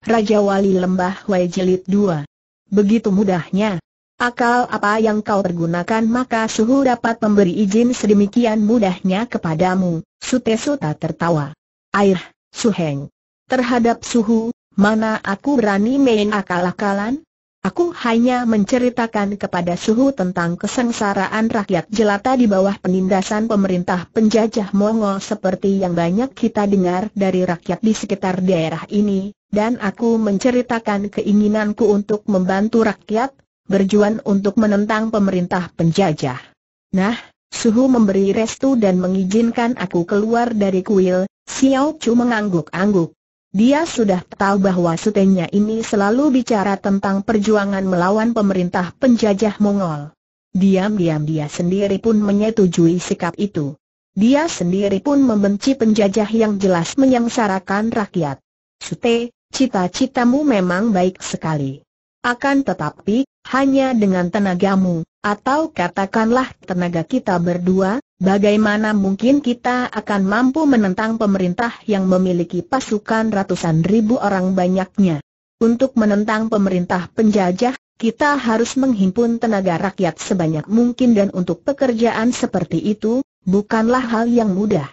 Raja Wali Lembah Wai Jelit 2. Begitu mudahnya. Akal apa yang kau pergunakan maka suhu dapat memberi izin sedemikian mudahnya kepadamu. Sute Suta tertawa. Air, Suheng. Terhadap suhu, mana aku berani main akal-akalan? Aku hanya menceritakan kepada suhu tentang kesengsaraan rakyat jelata di bawah penindasan pemerintah penjajah Mongol seperti yang banyak kita dengar dari rakyat di sekitar daerah ini, dan aku menceritakan keinginanku untuk membantu rakyat, berjuang untuk menentang pemerintah penjajah. Nah, Suhu memberi restu dan mengizinkan aku keluar dari kuil, Xiao Chu mengangguk-angguk. Dia sudah tahu bahwa sutenya ini selalu bicara tentang perjuangan melawan pemerintah penjajah Mongol. Diam-diam dia sendiri pun menyetujui sikap itu. Dia sendiri pun membenci penjajah yang jelas menyengsarakan rakyat. Sute, cita-citamu memang baik sekali. Akan tetapi, hanya dengan tenagamu, atau katakanlah tenaga kita berdua, bagaimana mungkin kita akan mampu menentang pemerintah yang memiliki pasukan ratusan ribu orang banyaknya. Untuk menentang pemerintah penjajah, kita harus menghimpun tenaga rakyat sebanyak mungkin dan untuk pekerjaan seperti itu, bukanlah hal yang mudah.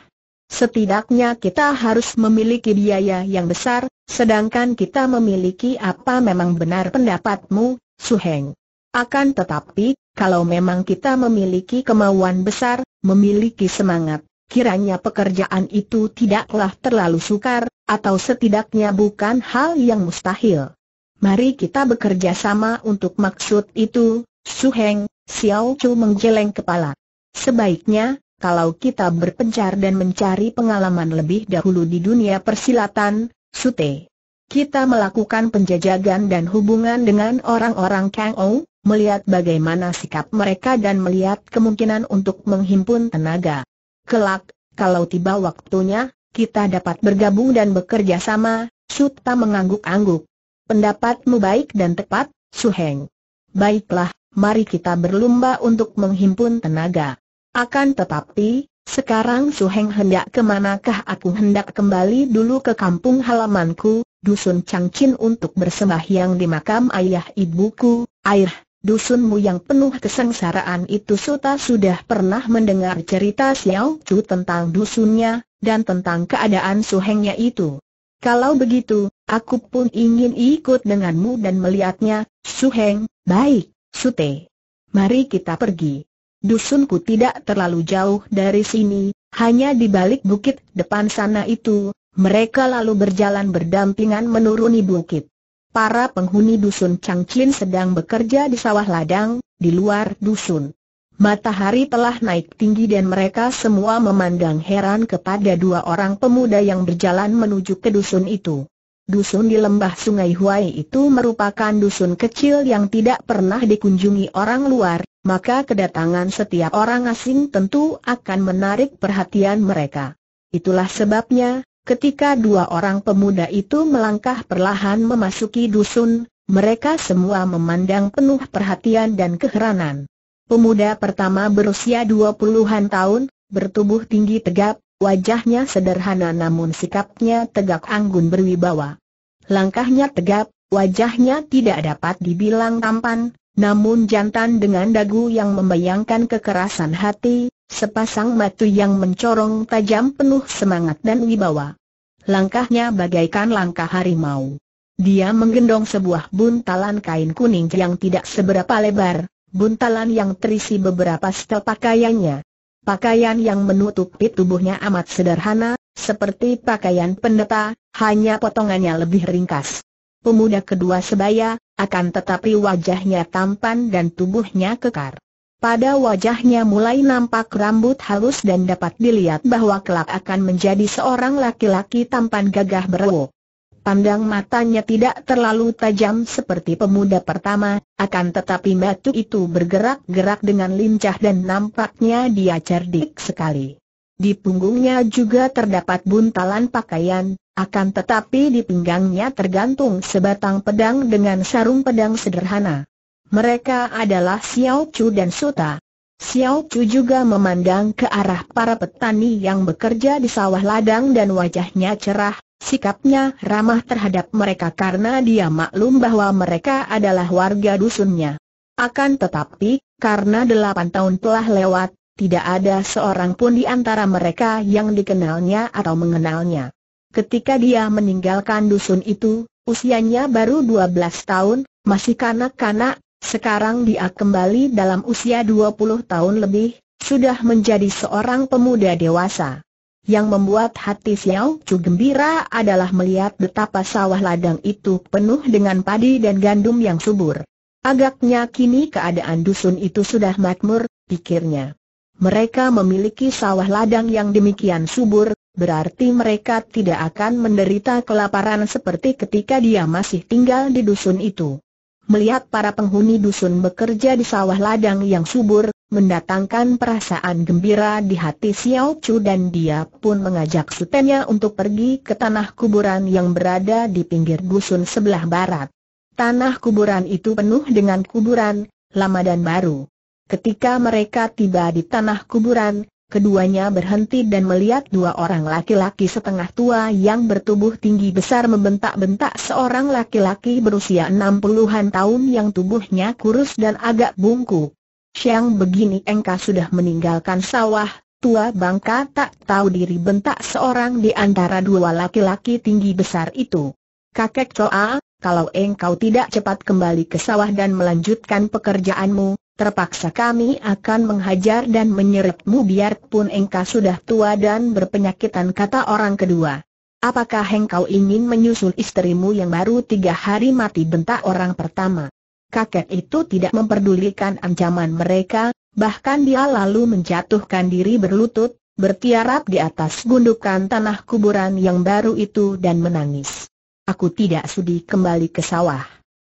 Setidaknya kita harus memiliki biaya yang besar, sedangkan kita memiliki apa memang benar pendapatmu, Heng. Akan tetapi, kalau memang kita memiliki kemauan besar, memiliki semangat, kiranya pekerjaan itu tidaklah terlalu sukar, atau setidaknya bukan hal yang mustahil. Mari kita bekerja sama untuk maksud itu, Heng. Xiao Chu menggeleng kepala. Sebaiknya, kalau kita berpencar dan mencari pengalaman lebih dahulu di dunia persilatan, Sute. Kita melakukan penjajagan dan hubungan dengan orang-orang Kang Ou, melihat bagaimana sikap mereka dan melihat kemungkinan untuk menghimpun tenaga. Kelak, kalau tiba waktunya, kita dapat bergabung dan bekerja sama, Suta mengangguk-angguk. Pendapatmu baik dan tepat, Suheng. Baiklah, mari kita berlomba untuk menghimpun tenaga. Akan tetapi, sekarang Heng hendak kemanakah aku hendak kembali dulu ke kampung halamanku, dusun Chin untuk bersembahyang di makam ayah ibuku, air, dusunmu yang penuh kesengsaraan itu Suta sudah pernah mendengar cerita Xiao Chu tentang dusunnya, dan tentang keadaan Hengnya itu. Kalau begitu, aku pun ingin ikut denganmu dan melihatnya, Heng. baik, Sute. Mari kita pergi dusunku tidak terlalu jauh dari sini, hanya di balik bukit depan sana itu, mereka lalu berjalan berdampingan menuruni bukit. Para penghuni dusun Changchin sedang bekerja di sawah ladang, di luar dusun. Matahari telah naik tinggi dan mereka semua memandang heran kepada dua orang pemuda yang berjalan menuju ke dusun itu. Dusun di lembah sungai Huai itu merupakan dusun kecil yang tidak pernah dikunjungi orang luar, maka kedatangan setiap orang asing tentu akan menarik perhatian mereka. Itulah sebabnya, ketika dua orang pemuda itu melangkah perlahan memasuki dusun, mereka semua memandang penuh perhatian dan keheranan. Pemuda pertama berusia dua puluhan tahun, bertubuh tinggi tegap, Wajahnya sederhana namun sikapnya tegak anggun berwibawa. Langkahnya tegap, wajahnya tidak dapat dibilang tampan, namun jantan dengan dagu yang membayangkan kekerasan hati, sepasang mata yang mencorong tajam penuh semangat dan wibawa. Langkahnya bagaikan langkah harimau. Dia menggendong sebuah buntalan kain kuning yang tidak seberapa lebar, buntalan yang terisi beberapa setel pakaiannya. Pakaian yang menutupi tubuhnya amat sederhana, seperti pakaian pendeta, hanya potongannya lebih ringkas. Pemuda kedua sebaya, akan tetapi wajahnya tampan dan tubuhnya kekar. Pada wajahnya mulai nampak rambut halus dan dapat dilihat bahwa kelak akan menjadi seorang laki-laki tampan gagah berwo. Pandang matanya tidak terlalu tajam seperti pemuda pertama, akan tetapi batu itu bergerak-gerak dengan lincah dan nampaknya dia cerdik sekali. Di punggungnya juga terdapat buntalan pakaian, akan tetapi di pinggangnya tergantung sebatang pedang dengan sarung pedang sederhana. Mereka adalah Xiao Chu dan Suta. Xiao Chu juga memandang ke arah para petani yang bekerja di sawah ladang dan wajahnya cerah, sikapnya ramah terhadap mereka karena dia maklum bahwa mereka adalah warga dusunnya. Akan tetapi, karena delapan tahun telah lewat, tidak ada seorang pun di antara mereka yang dikenalnya atau mengenalnya. Ketika dia meninggalkan dusun itu, usianya baru 12 tahun, masih kanak-kanak, sekarang dia kembali dalam usia 20 tahun lebih, sudah menjadi seorang pemuda dewasa. Yang membuat hati Xiao Chu gembira adalah melihat betapa sawah ladang itu penuh dengan padi dan gandum yang subur. Agaknya kini keadaan dusun itu sudah makmur, pikirnya. Mereka memiliki sawah ladang yang demikian subur, berarti mereka tidak akan menderita kelaparan seperti ketika dia masih tinggal di dusun itu. Melihat para penghuni dusun bekerja di sawah ladang yang subur, mendatangkan perasaan gembira di hati Xiao Chu dan dia pun mengajak sutennya untuk pergi ke tanah kuburan yang berada di pinggir dusun sebelah barat. Tanah kuburan itu penuh dengan kuburan, lama dan baru. Ketika mereka tiba di tanah kuburan, Keduanya berhenti dan melihat dua orang laki-laki setengah tua yang bertubuh tinggi besar membentak-bentak seorang laki-laki berusia 60-an tahun yang tubuhnya kurus dan agak bungkuk. Siang begini engkau sudah meninggalkan sawah, tua bangka tak tahu diri bentak seorang di antara dua laki-laki tinggi besar itu. Kakek Coa, kalau engkau tidak cepat kembali ke sawah dan melanjutkan pekerjaanmu, terpaksa kami akan menghajar dan menyeretmu biarpun engkau sudah tua dan berpenyakitan kata orang kedua. Apakah engkau ingin menyusul istrimu yang baru tiga hari mati bentak orang pertama? Kakek itu tidak memperdulikan ancaman mereka, bahkan dia lalu menjatuhkan diri berlutut, bertiarap di atas gundukan tanah kuburan yang baru itu dan menangis. Aku tidak sudi kembali ke sawah.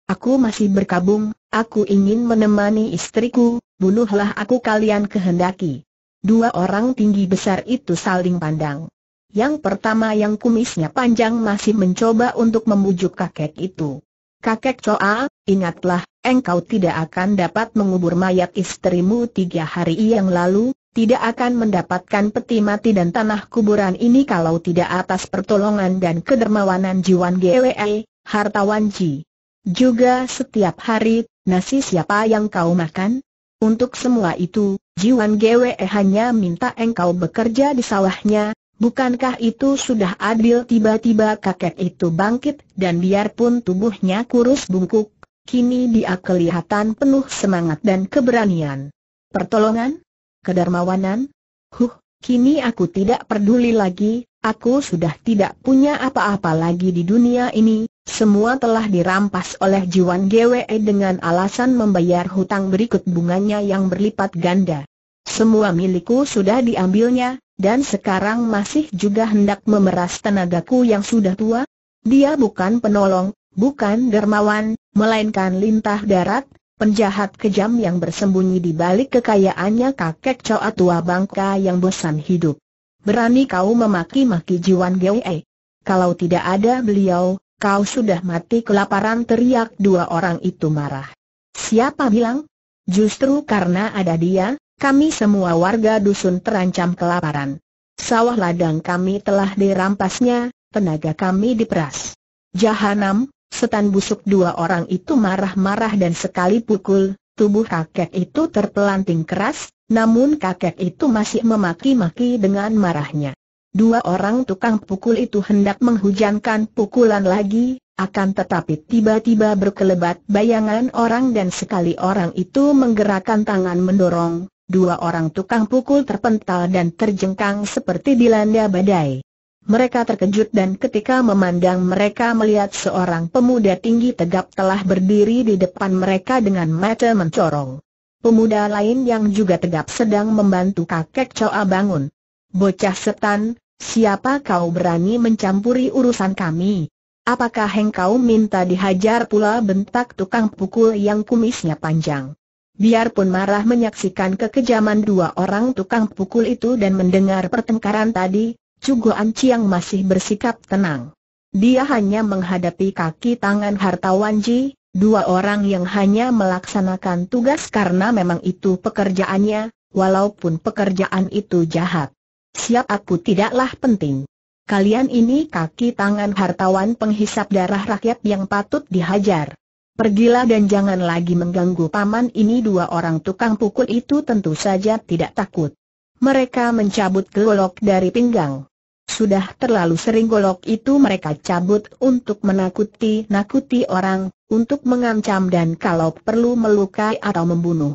Aku masih berkabung, Aku ingin menemani istriku, bunuhlah aku kalian kehendaki. Dua orang tinggi besar itu saling pandang. Yang pertama yang kumisnya panjang masih mencoba untuk membujuk kakek itu. Kakek Coa, ingatlah, engkau tidak akan dapat mengubur mayat istrimu tiga hari yang lalu, tidak akan mendapatkan peti mati dan tanah kuburan ini kalau tidak atas pertolongan dan kedermawanan Jiwan Gwe, hartawan Ji. Juga setiap hari nasi siapa yang kau makan? Untuk semua itu, Jiwan Gwe hanya minta engkau bekerja di sawahnya, bukankah itu sudah adil tiba-tiba kakek itu bangkit dan biarpun tubuhnya kurus bungkuk, kini dia kelihatan penuh semangat dan keberanian. Pertolongan? Kedermawanan? Huh, kini aku tidak peduli lagi, aku sudah tidak punya apa-apa lagi di dunia ini, semua telah dirampas oleh Jiwan GWE dengan alasan membayar hutang berikut bunganya yang berlipat ganda. Semua milikku sudah diambilnya, dan sekarang masih juga hendak memeras tenagaku yang sudah tua. Dia bukan penolong, bukan dermawan, melainkan lintah darat, penjahat kejam yang bersembunyi di balik kekayaannya kakek coa tua bangka yang bosan hidup. Berani kau memaki-maki Jiwan Gwe. Kalau tidak ada beliau, Kau sudah mati kelaparan teriak dua orang itu marah. Siapa bilang? Justru karena ada dia, kami semua warga dusun terancam kelaparan. Sawah ladang kami telah dirampasnya, tenaga kami diperas. Jahanam, setan busuk dua orang itu marah-marah dan sekali pukul, tubuh kakek itu terpelanting keras, namun kakek itu masih memaki-maki dengan marahnya. Dua orang tukang pukul itu hendak menghujankan pukulan lagi, akan tetapi tiba-tiba berkelebat bayangan orang dan sekali orang itu menggerakkan tangan mendorong, dua orang tukang pukul terpental dan terjengkang seperti dilanda badai. Mereka terkejut dan ketika memandang mereka melihat seorang pemuda tinggi tegap telah berdiri di depan mereka dengan mata mencorong. Pemuda lain yang juga tegap sedang membantu kakek Choa bangun. Bocah setan, Siapa kau berani mencampuri urusan kami? Apakah engkau minta dihajar pula bentak tukang pukul yang kumisnya panjang? Biarpun marah menyaksikan kekejaman dua orang tukang pukul itu dan mendengar pertengkaran tadi, Cugo Anciang masih bersikap tenang. Dia hanya menghadapi kaki tangan hartawan Ji, dua orang yang hanya melaksanakan tugas karena memang itu pekerjaannya, walaupun pekerjaan itu jahat. Siap aku tidaklah penting. Kalian ini kaki tangan hartawan penghisap darah rakyat yang patut dihajar. Pergilah dan jangan lagi mengganggu paman ini dua orang tukang pukul itu tentu saja tidak takut. Mereka mencabut golok dari pinggang. Sudah terlalu sering golok itu mereka cabut untuk menakuti-nakuti orang, untuk mengancam dan kalau perlu melukai atau membunuh.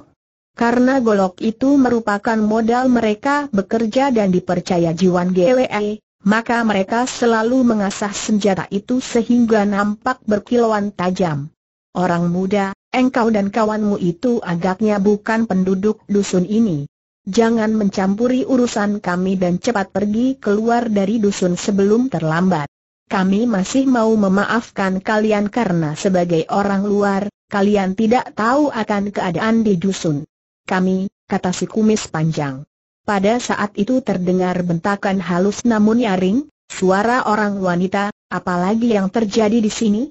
Karena golok itu merupakan modal mereka bekerja dan dipercaya Jiwan GWE, maka mereka selalu mengasah senjata itu sehingga nampak berkilauan tajam. Orang muda, engkau dan kawanmu itu agaknya bukan penduduk dusun ini. Jangan mencampuri urusan kami dan cepat pergi keluar dari dusun sebelum terlambat. Kami masih mau memaafkan kalian karena sebagai orang luar, kalian tidak tahu akan keadaan di dusun kami, kata si kumis panjang. Pada saat itu terdengar bentakan halus namun nyaring, suara orang wanita, apalagi yang terjadi di sini?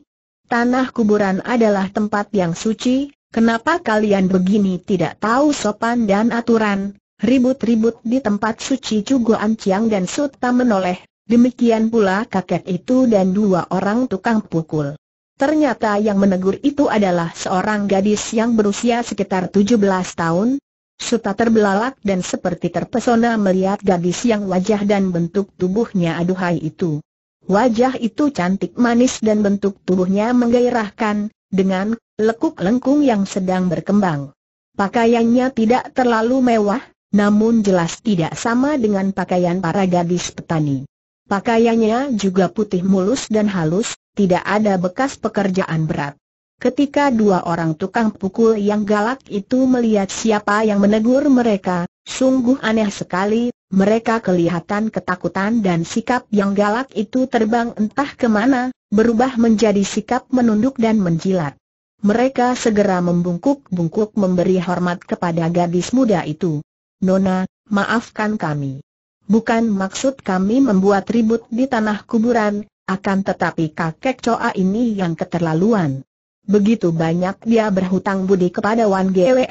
Tanah kuburan adalah tempat yang suci, kenapa kalian begini tidak tahu sopan dan aturan? Ribut-ribut di tempat suci juga anciang dan Suta menoleh, demikian pula kakek itu dan dua orang tukang pukul. Ternyata yang menegur itu adalah seorang gadis yang berusia sekitar 17 tahun. Suta terbelalak dan seperti terpesona melihat gadis yang wajah dan bentuk tubuhnya aduhai itu. Wajah itu cantik manis dan bentuk tubuhnya menggairahkan, dengan lekuk lengkung yang sedang berkembang. Pakaiannya tidak terlalu mewah, namun jelas tidak sama dengan pakaian para gadis petani. Pakaiannya juga putih mulus dan halus, tidak ada bekas pekerjaan berat. Ketika dua orang tukang pukul yang galak itu melihat siapa yang menegur mereka, sungguh aneh sekali, mereka kelihatan ketakutan dan sikap yang galak itu terbang entah kemana, berubah menjadi sikap menunduk dan menjilat. Mereka segera membungkuk-bungkuk memberi hormat kepada gadis muda itu. Nona, maafkan kami. Bukan maksud kami membuat ribut di tanah kuburan, akan tetapi kakek Coa ini yang keterlaluan. Begitu banyak dia berhutang budi kepada Wan Gwe,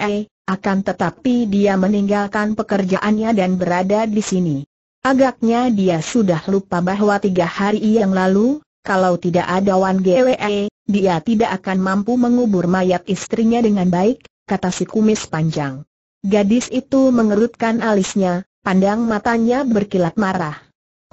akan tetapi dia meninggalkan pekerjaannya dan berada di sini. Agaknya dia sudah lupa bahwa tiga hari yang lalu, kalau tidak ada Wan Gwe, dia tidak akan mampu mengubur mayat istrinya dengan baik, kata si kumis panjang. Gadis itu mengerutkan alisnya, pandang matanya berkilat marah.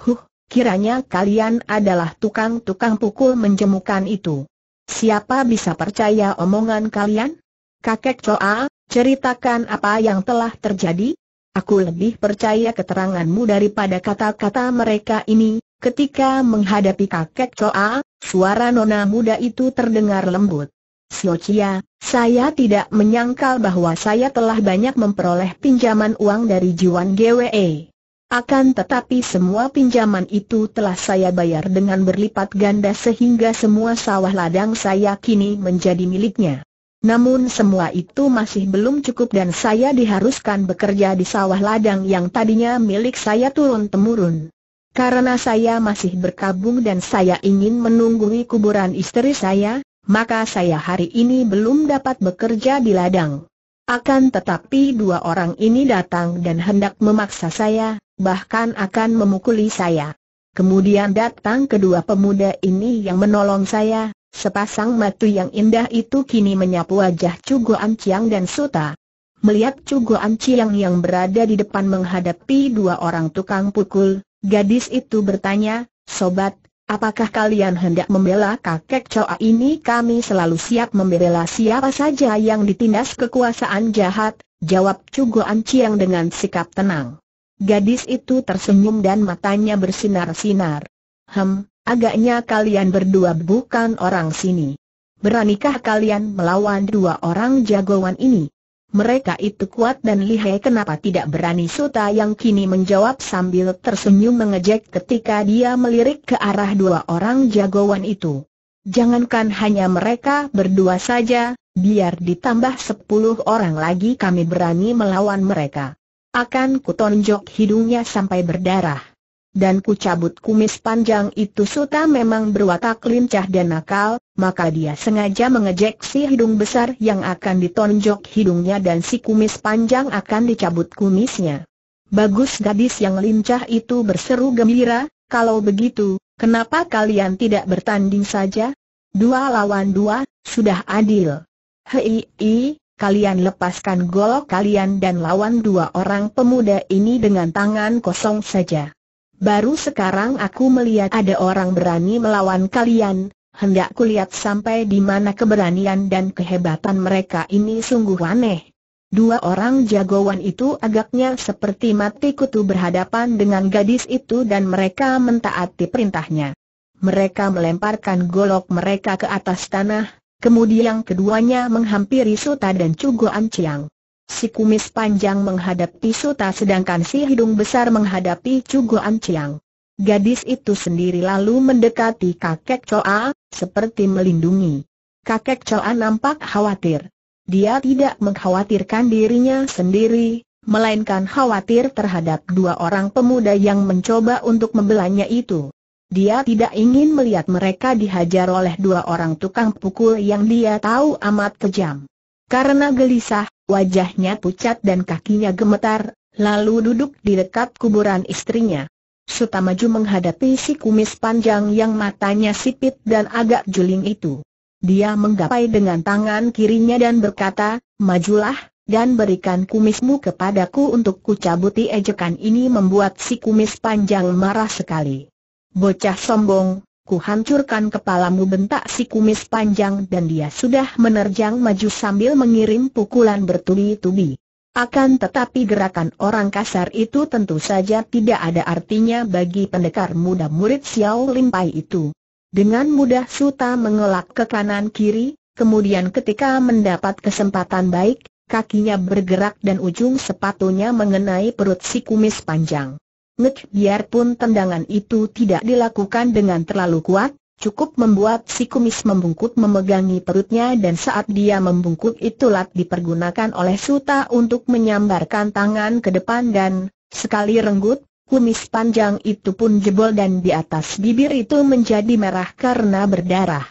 Huh, Kiranya kalian adalah tukang-tukang pukul menjemukan itu. Siapa bisa percaya omongan kalian? Kakek Coa, ceritakan apa yang telah terjadi? Aku lebih percaya keteranganmu daripada kata-kata mereka ini. Ketika menghadapi kakek Coa, suara nona muda itu terdengar lembut. Siocia, saya tidak menyangkal bahwa saya telah banyak memperoleh pinjaman uang dari Juan GWE. Akan tetapi semua pinjaman itu telah saya bayar dengan berlipat ganda sehingga semua sawah ladang saya kini menjadi miliknya. Namun semua itu masih belum cukup dan saya diharuskan bekerja di sawah ladang yang tadinya milik saya turun-temurun. Karena saya masih berkabung dan saya ingin menunggui kuburan istri saya, maka saya hari ini belum dapat bekerja di ladang. Akan tetapi dua orang ini datang dan hendak memaksa saya, bahkan akan memukuli saya. Kemudian datang kedua pemuda ini yang menolong saya, sepasang matu yang indah itu kini menyapu wajah Cugo Anciang dan Suta. Melihat Cugo Anciang yang berada di depan menghadapi dua orang tukang pukul, gadis itu bertanya, Sobat, Apakah kalian hendak membela kakek Choa ini? Kami selalu siap membela siapa saja yang ditindas kekuasaan jahat, jawab Cugo Ciang dengan sikap tenang. Gadis itu tersenyum dan matanya bersinar-sinar. Hem, agaknya kalian berdua bukan orang sini. Beranikah kalian melawan dua orang jagoan ini? Mereka itu kuat dan lihai kenapa tidak berani Suta yang kini menjawab sambil tersenyum mengejek ketika dia melirik ke arah dua orang jagoan itu. Jangankan hanya mereka berdua saja, biar ditambah sepuluh orang lagi kami berani melawan mereka. Akan kutonjok hidungnya sampai berdarah. Dan kucabut kumis panjang itu Suta memang berwatak lincah dan nakal, maka dia sengaja mengejek si hidung besar yang akan ditonjok hidungnya dan si kumis panjang akan dicabut kumisnya. Bagus gadis yang lincah itu berseru gembira, kalau begitu, kenapa kalian tidak bertanding saja? Dua lawan dua, sudah adil. Hei, hei, kalian lepaskan golok kalian dan lawan dua orang pemuda ini dengan tangan kosong saja. Baru sekarang aku melihat ada orang berani melawan kalian, hendak kulihat sampai di mana keberanian dan kehebatan mereka ini sungguh aneh. Dua orang jagoan itu agaknya seperti mati kutu berhadapan dengan gadis itu dan mereka mentaati perintahnya. Mereka melemparkan golok mereka ke atas tanah, kemudian keduanya menghampiri Suta dan Cugo Anciang. Si kumis panjang menghadapi Suta sedangkan si hidung besar menghadapi Cugo Anciang. Gadis itu sendiri lalu mendekati kakek Choa, seperti melindungi. Kakek Choa nampak khawatir. Dia tidak mengkhawatirkan dirinya sendiri, melainkan khawatir terhadap dua orang pemuda yang mencoba untuk membelanya itu. Dia tidak ingin melihat mereka dihajar oleh dua orang tukang pukul yang dia tahu amat kejam. Karena gelisah, wajahnya pucat dan kakinya gemetar, lalu duduk di dekat kuburan istrinya. Suta maju menghadapi si kumis panjang yang matanya sipit dan agak juling itu. Dia menggapai dengan tangan kirinya dan berkata, majulah, dan berikan kumismu kepadaku untuk kucabuti ejekan ini membuat si kumis panjang marah sekali. Bocah sombong, kuhancurkan kepalamu bentak si kumis panjang dan dia sudah menerjang maju sambil mengirim pukulan bertubi-tubi. Akan tetapi gerakan orang kasar itu tentu saja tidak ada artinya bagi pendekar muda murid Xiao Limpai itu. Dengan mudah Suta mengelak ke kanan kiri, kemudian ketika mendapat kesempatan baik, kakinya bergerak dan ujung sepatunya mengenai perut si kumis panjang. Ngek biarpun tendangan itu tidak dilakukan dengan terlalu kuat, Cukup membuat si kumis membungkuk memegangi perutnya dan saat dia membungkuk itulah dipergunakan oleh Suta untuk menyambarkan tangan ke depan dan, sekali renggut, kumis panjang itu pun jebol dan di atas bibir itu menjadi merah karena berdarah.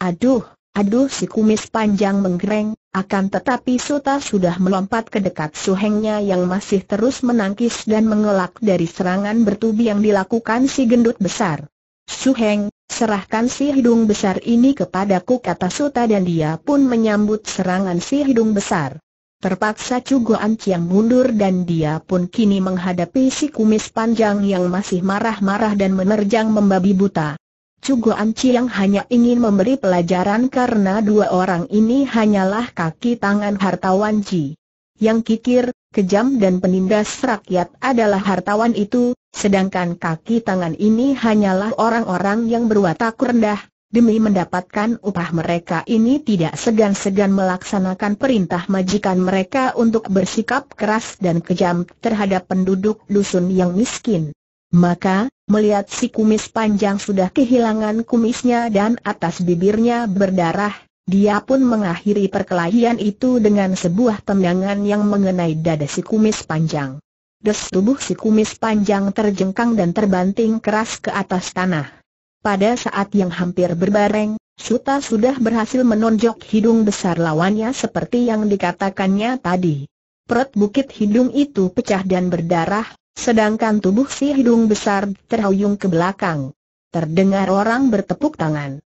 Aduh, aduh si kumis panjang menggereng, akan tetapi Suta sudah melompat ke dekat suhengnya yang masih terus menangkis dan mengelak dari serangan bertubi yang dilakukan si gendut besar. Suheng, Serahkan si hidung besar ini kepadaku kata Suta dan dia pun menyambut serangan si hidung besar. Terpaksa Cugo Anciang mundur dan dia pun kini menghadapi si kumis panjang yang masih marah-marah dan menerjang membabi buta. Cugo Anciang hanya ingin memberi pelajaran karena dua orang ini hanyalah kaki tangan hartawan Ji. Yang kikir, kejam dan penindas rakyat adalah hartawan itu, Sedangkan kaki tangan ini hanyalah orang-orang yang berwatak rendah, demi mendapatkan upah mereka ini tidak segan-segan melaksanakan perintah majikan mereka untuk bersikap keras dan kejam terhadap penduduk dusun yang miskin. Maka, melihat si kumis panjang sudah kehilangan kumisnya dan atas bibirnya berdarah, dia pun mengakhiri perkelahian itu dengan sebuah tendangan yang mengenai dada si kumis panjang. Des tubuh si kumis panjang terjengkang dan terbanting keras ke atas tanah. Pada saat yang hampir berbareng, Suta sudah berhasil menonjok hidung besar lawannya seperti yang dikatakannya tadi. Perut bukit hidung itu pecah dan berdarah, sedangkan tubuh si hidung besar terhuyung ke belakang. Terdengar orang bertepuk tangan.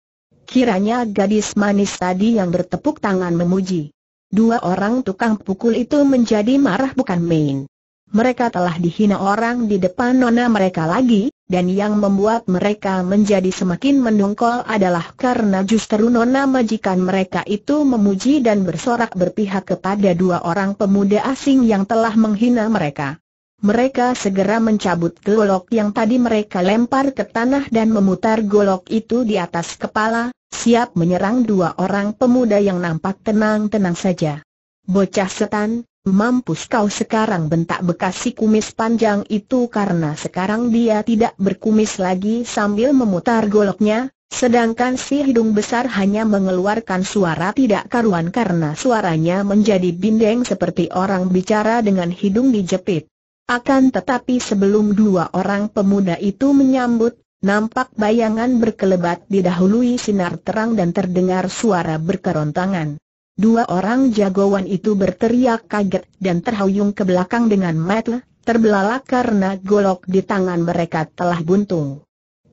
Kiranya gadis manis tadi yang bertepuk tangan memuji. Dua orang tukang pukul itu menjadi marah bukan main mereka telah dihina orang di depan nona mereka lagi, dan yang membuat mereka menjadi semakin mendongkol adalah karena justru nona majikan mereka itu memuji dan bersorak berpihak kepada dua orang pemuda asing yang telah menghina mereka. Mereka segera mencabut golok yang tadi mereka lempar ke tanah dan memutar golok itu di atas kepala, siap menyerang dua orang pemuda yang nampak tenang-tenang saja. Bocah setan, Mampus kau sekarang bentak bekasi kumis panjang itu karena sekarang dia tidak berkumis lagi sambil memutar goloknya, sedangkan si hidung besar hanya mengeluarkan suara tidak karuan karena suaranya menjadi bindeng seperti orang bicara dengan hidung dijepit. Akan tetapi sebelum dua orang pemuda itu menyambut, nampak bayangan berkelebat didahului sinar terang dan terdengar suara berkerontangan. Dua orang jagoan itu berteriak kaget dan terhuyung ke belakang dengan mata, terbelalak karena golok di tangan mereka telah buntung.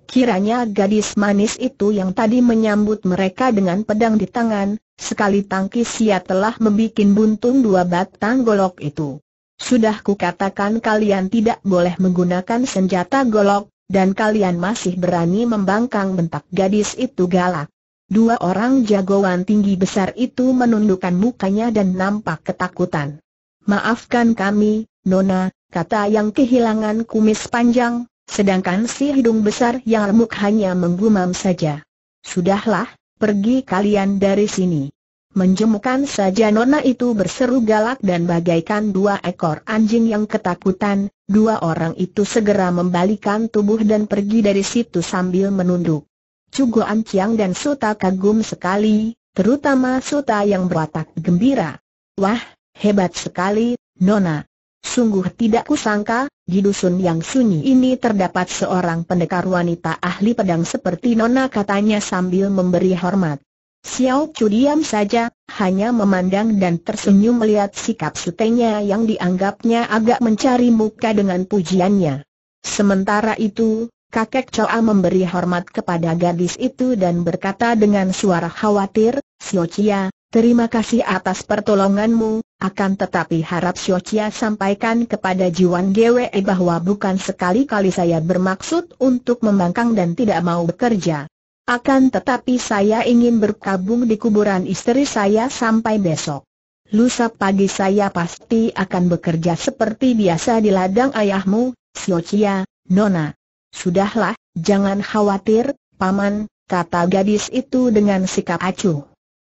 Kiranya gadis manis itu yang tadi menyambut mereka dengan pedang di tangan, sekali tangkis ia telah membuat buntung dua batang golok itu. Sudah kukatakan kalian tidak boleh menggunakan senjata golok, dan kalian masih berani membangkang bentak gadis itu galak. Dua orang jagoan tinggi besar itu menundukkan mukanya dan nampak ketakutan. Maafkan kami, Nona, kata yang kehilangan kumis panjang, sedangkan si hidung besar yang remuk hanya menggumam saja. Sudahlah, pergi kalian dari sini. Menjemukan saja Nona itu berseru galak dan bagaikan dua ekor anjing yang ketakutan, dua orang itu segera membalikan tubuh dan pergi dari situ sambil menunduk. Cugo Anciang dan Suta kagum sekali, terutama Suta yang berwatak gembira. Wah, hebat sekali, Nona. Sungguh tidak kusangka, di dusun yang sunyi ini terdapat seorang pendekar wanita ahli pedang seperti Nona katanya sambil memberi hormat. Xiao Chu diam saja, hanya memandang dan tersenyum melihat sikap sutenya yang dianggapnya agak mencari muka dengan pujiannya. Sementara itu, Kakek Choa memberi hormat kepada gadis itu dan berkata dengan suara khawatir, Siochia, terima kasih atas pertolonganmu, akan tetapi harap Siochia sampaikan kepada Jiwan Gwe bahwa bukan sekali-kali saya bermaksud untuk membangkang dan tidak mau bekerja. Akan tetapi saya ingin berkabung di kuburan istri saya sampai besok. Lusa pagi saya pasti akan bekerja seperti biasa di ladang ayahmu, Siochia, Nona. Sudahlah, jangan khawatir, Paman, kata gadis itu dengan sikap acuh.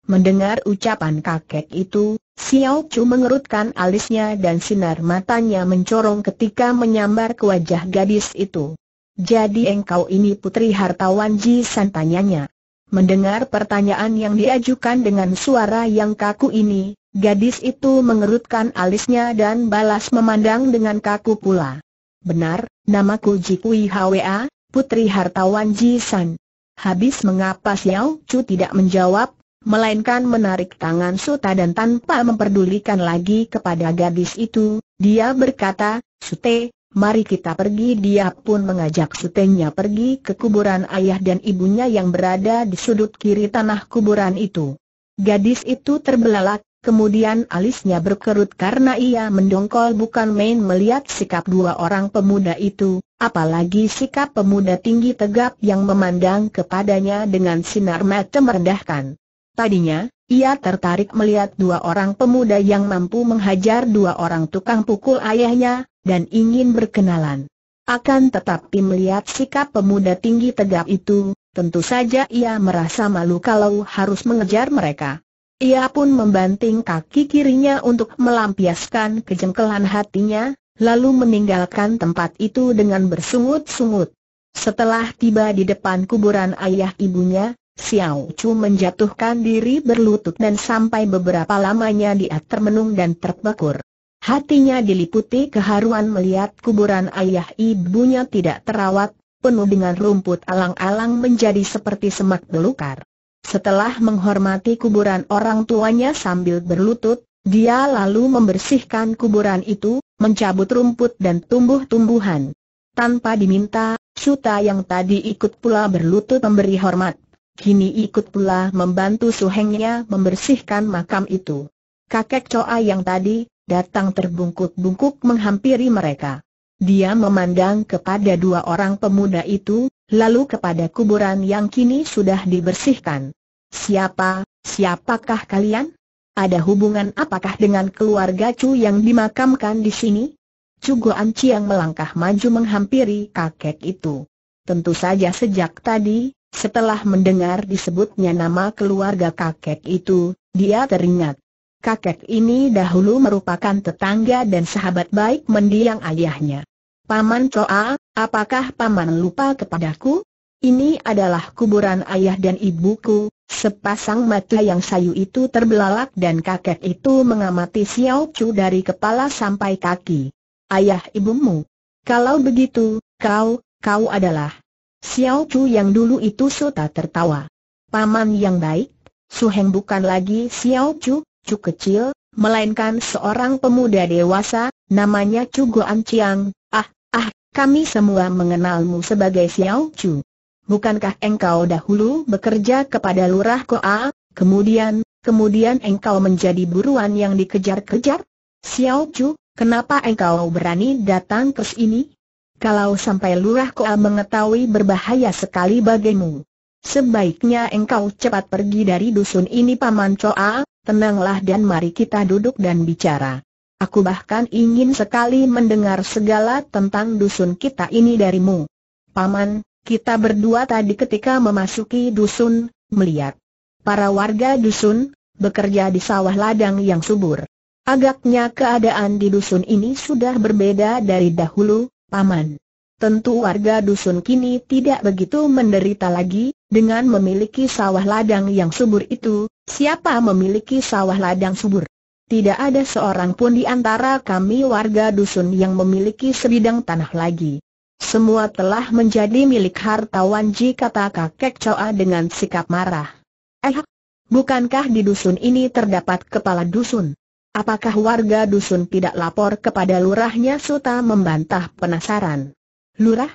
Mendengar ucapan kakek itu, Xiao Chu mengerutkan alisnya dan sinar matanya mencorong ketika menyambar ke wajah gadis itu. Jadi engkau ini putri hartawan Ji San tanyanya. Mendengar pertanyaan yang diajukan dengan suara yang kaku ini, gadis itu mengerutkan alisnya dan balas memandang dengan kaku pula. Benar, namaku Kui Hwa, putri hartawan Ji San. Habis mengapa Xiao Chu tidak menjawab, melainkan menarik tangan Suta dan tanpa memperdulikan lagi kepada gadis itu, dia berkata, Sute, mari kita pergi dia pun mengajak sutenya pergi ke kuburan ayah dan ibunya yang berada di sudut kiri tanah kuburan itu. Gadis itu terbelalak, Kemudian alisnya berkerut karena ia mendongkol bukan main melihat sikap dua orang pemuda itu, apalagi sikap pemuda tinggi tegap yang memandang kepadanya dengan sinar mata merendahkan. Tadinya, ia tertarik melihat dua orang pemuda yang mampu menghajar dua orang tukang pukul ayahnya, dan ingin berkenalan. Akan tetapi melihat sikap pemuda tinggi tegap itu, tentu saja ia merasa malu kalau harus mengejar mereka. Ia pun membanting kaki kirinya untuk melampiaskan kejengkelan hatinya, lalu meninggalkan tempat itu dengan bersungut-sungut. Setelah tiba di depan kuburan ayah ibunya, Xiao Chu menjatuhkan diri berlutut dan sampai beberapa lamanya dia termenung dan terbakur. Hatinya diliputi keharuan melihat kuburan ayah ibunya tidak terawat, penuh dengan rumput alang-alang menjadi seperti semak belukar. Setelah menghormati kuburan orang tuanya sambil berlutut, dia lalu membersihkan kuburan itu, mencabut rumput dan tumbuh-tumbuhan. Tanpa diminta, Suta yang tadi ikut pula berlutut memberi hormat. Kini ikut pula membantu suhengnya membersihkan makam itu. Kakek Coa yang tadi, datang terbungkuk-bungkuk menghampiri mereka. Dia memandang kepada dua orang pemuda itu, lalu kepada kuburan yang kini sudah dibersihkan. Siapa, siapakah kalian? Ada hubungan apakah dengan keluarga Chu yang dimakamkan di sini? Chu Guan Chiang melangkah maju menghampiri kakek itu. Tentu saja sejak tadi, setelah mendengar disebutnya nama keluarga kakek itu, dia teringat. Kakek ini dahulu merupakan tetangga dan sahabat baik mendiang ayahnya. Paman Choa, Apakah paman lupa kepadaku? Ini adalah kuburan ayah dan ibuku, sepasang mata yang sayu itu terbelalak dan kakek itu mengamati Xiao Chu dari kepala sampai kaki. Ayah ibumu. Kalau begitu, kau, kau adalah Xiao Chu yang dulu itu sota tertawa. Paman yang baik, Su Heng bukan lagi Xiao Chu, Chu kecil, melainkan seorang pemuda dewasa, namanya Chu Guan Chiang. Ah, ah, kami semua mengenalmu sebagai Xiao Chu. Bukankah engkau dahulu bekerja kepada Lurah Koa, kemudian, kemudian engkau menjadi buruan yang dikejar-kejar? Xiao Chu, kenapa engkau berani datang ke sini? Kalau sampai Lurah Koa mengetahui berbahaya sekali bagimu. Sebaiknya engkau cepat pergi dari dusun ini Paman Coa, tenanglah dan mari kita duduk dan bicara. Aku bahkan ingin sekali mendengar segala tentang dusun kita ini darimu. Paman, kita berdua tadi ketika memasuki dusun, melihat para warga dusun bekerja di sawah ladang yang subur. Agaknya keadaan di dusun ini sudah berbeda dari dahulu, Paman. Tentu warga dusun kini tidak begitu menderita lagi, dengan memiliki sawah ladang yang subur itu, siapa memiliki sawah ladang subur? tidak ada seorang pun di antara kami warga dusun yang memiliki sebidang tanah lagi. Semua telah menjadi milik hartawan Ji kata kakek Coa dengan sikap marah. Eh, bukankah di dusun ini terdapat kepala dusun? Apakah warga dusun tidak lapor kepada lurahnya Suta membantah penasaran? Lurah?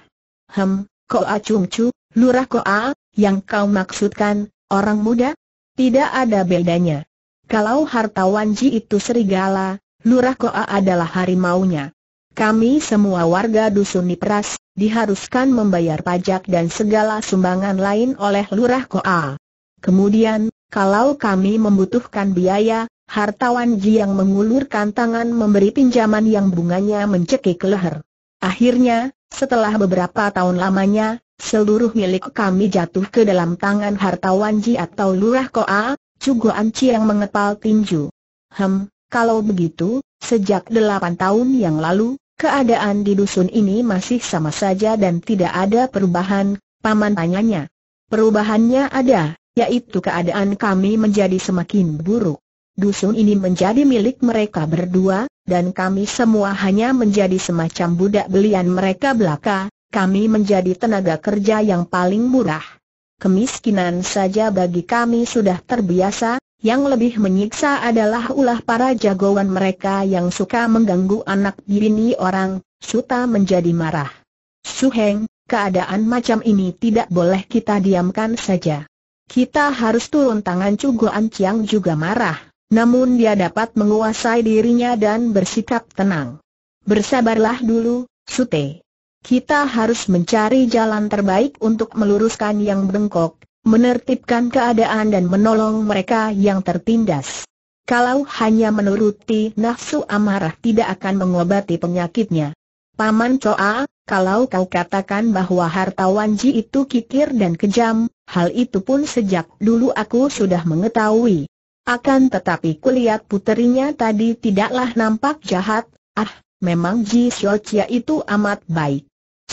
Hem, Koa Cungcu, Lurah Koa, yang kau maksudkan, orang muda? Tidak ada bedanya. Kalau hartawan Ji itu serigala, Lurah Koa adalah harimaunya. Kami semua warga dusun Nipras, diharuskan membayar pajak dan segala sumbangan lain oleh Lurah Koa. Kemudian, kalau kami membutuhkan biaya, hartawan Ji yang mengulurkan tangan memberi pinjaman yang bunganya mencekik leher. Akhirnya, setelah beberapa tahun lamanya, seluruh milik kami jatuh ke dalam tangan hartawan Ji atau Lurah Koa, Cugo Anci yang mengepal tinju. Hem, kalau begitu, sejak delapan tahun yang lalu, keadaan di dusun ini masih sama saja dan tidak ada perubahan, paman tanyanya. Perubahannya ada, yaitu keadaan kami menjadi semakin buruk. Dusun ini menjadi milik mereka berdua, dan kami semua hanya menjadi semacam budak belian mereka belaka, kami menjadi tenaga kerja yang paling murah kemiskinan saja bagi kami sudah terbiasa, yang lebih menyiksa adalah ulah para jagoan mereka yang suka mengganggu anak bini orang, Suta menjadi marah. Suheng, keadaan macam ini tidak boleh kita diamkan saja. Kita harus turun tangan Cugo Chiang juga marah, namun dia dapat menguasai dirinya dan bersikap tenang. Bersabarlah dulu, Sute. Kita harus mencari jalan terbaik untuk meluruskan yang bengkok, menertibkan keadaan dan menolong mereka yang tertindas. Kalau hanya menuruti nafsu amarah tidak akan mengobati penyakitnya. Paman Coa, kalau kau katakan bahwa harta wanji itu kikir dan kejam, hal itu pun sejak dulu aku sudah mengetahui. Akan tetapi kulihat puterinya tadi tidaklah nampak jahat, ah, memang Ji Xiao Chia itu amat baik.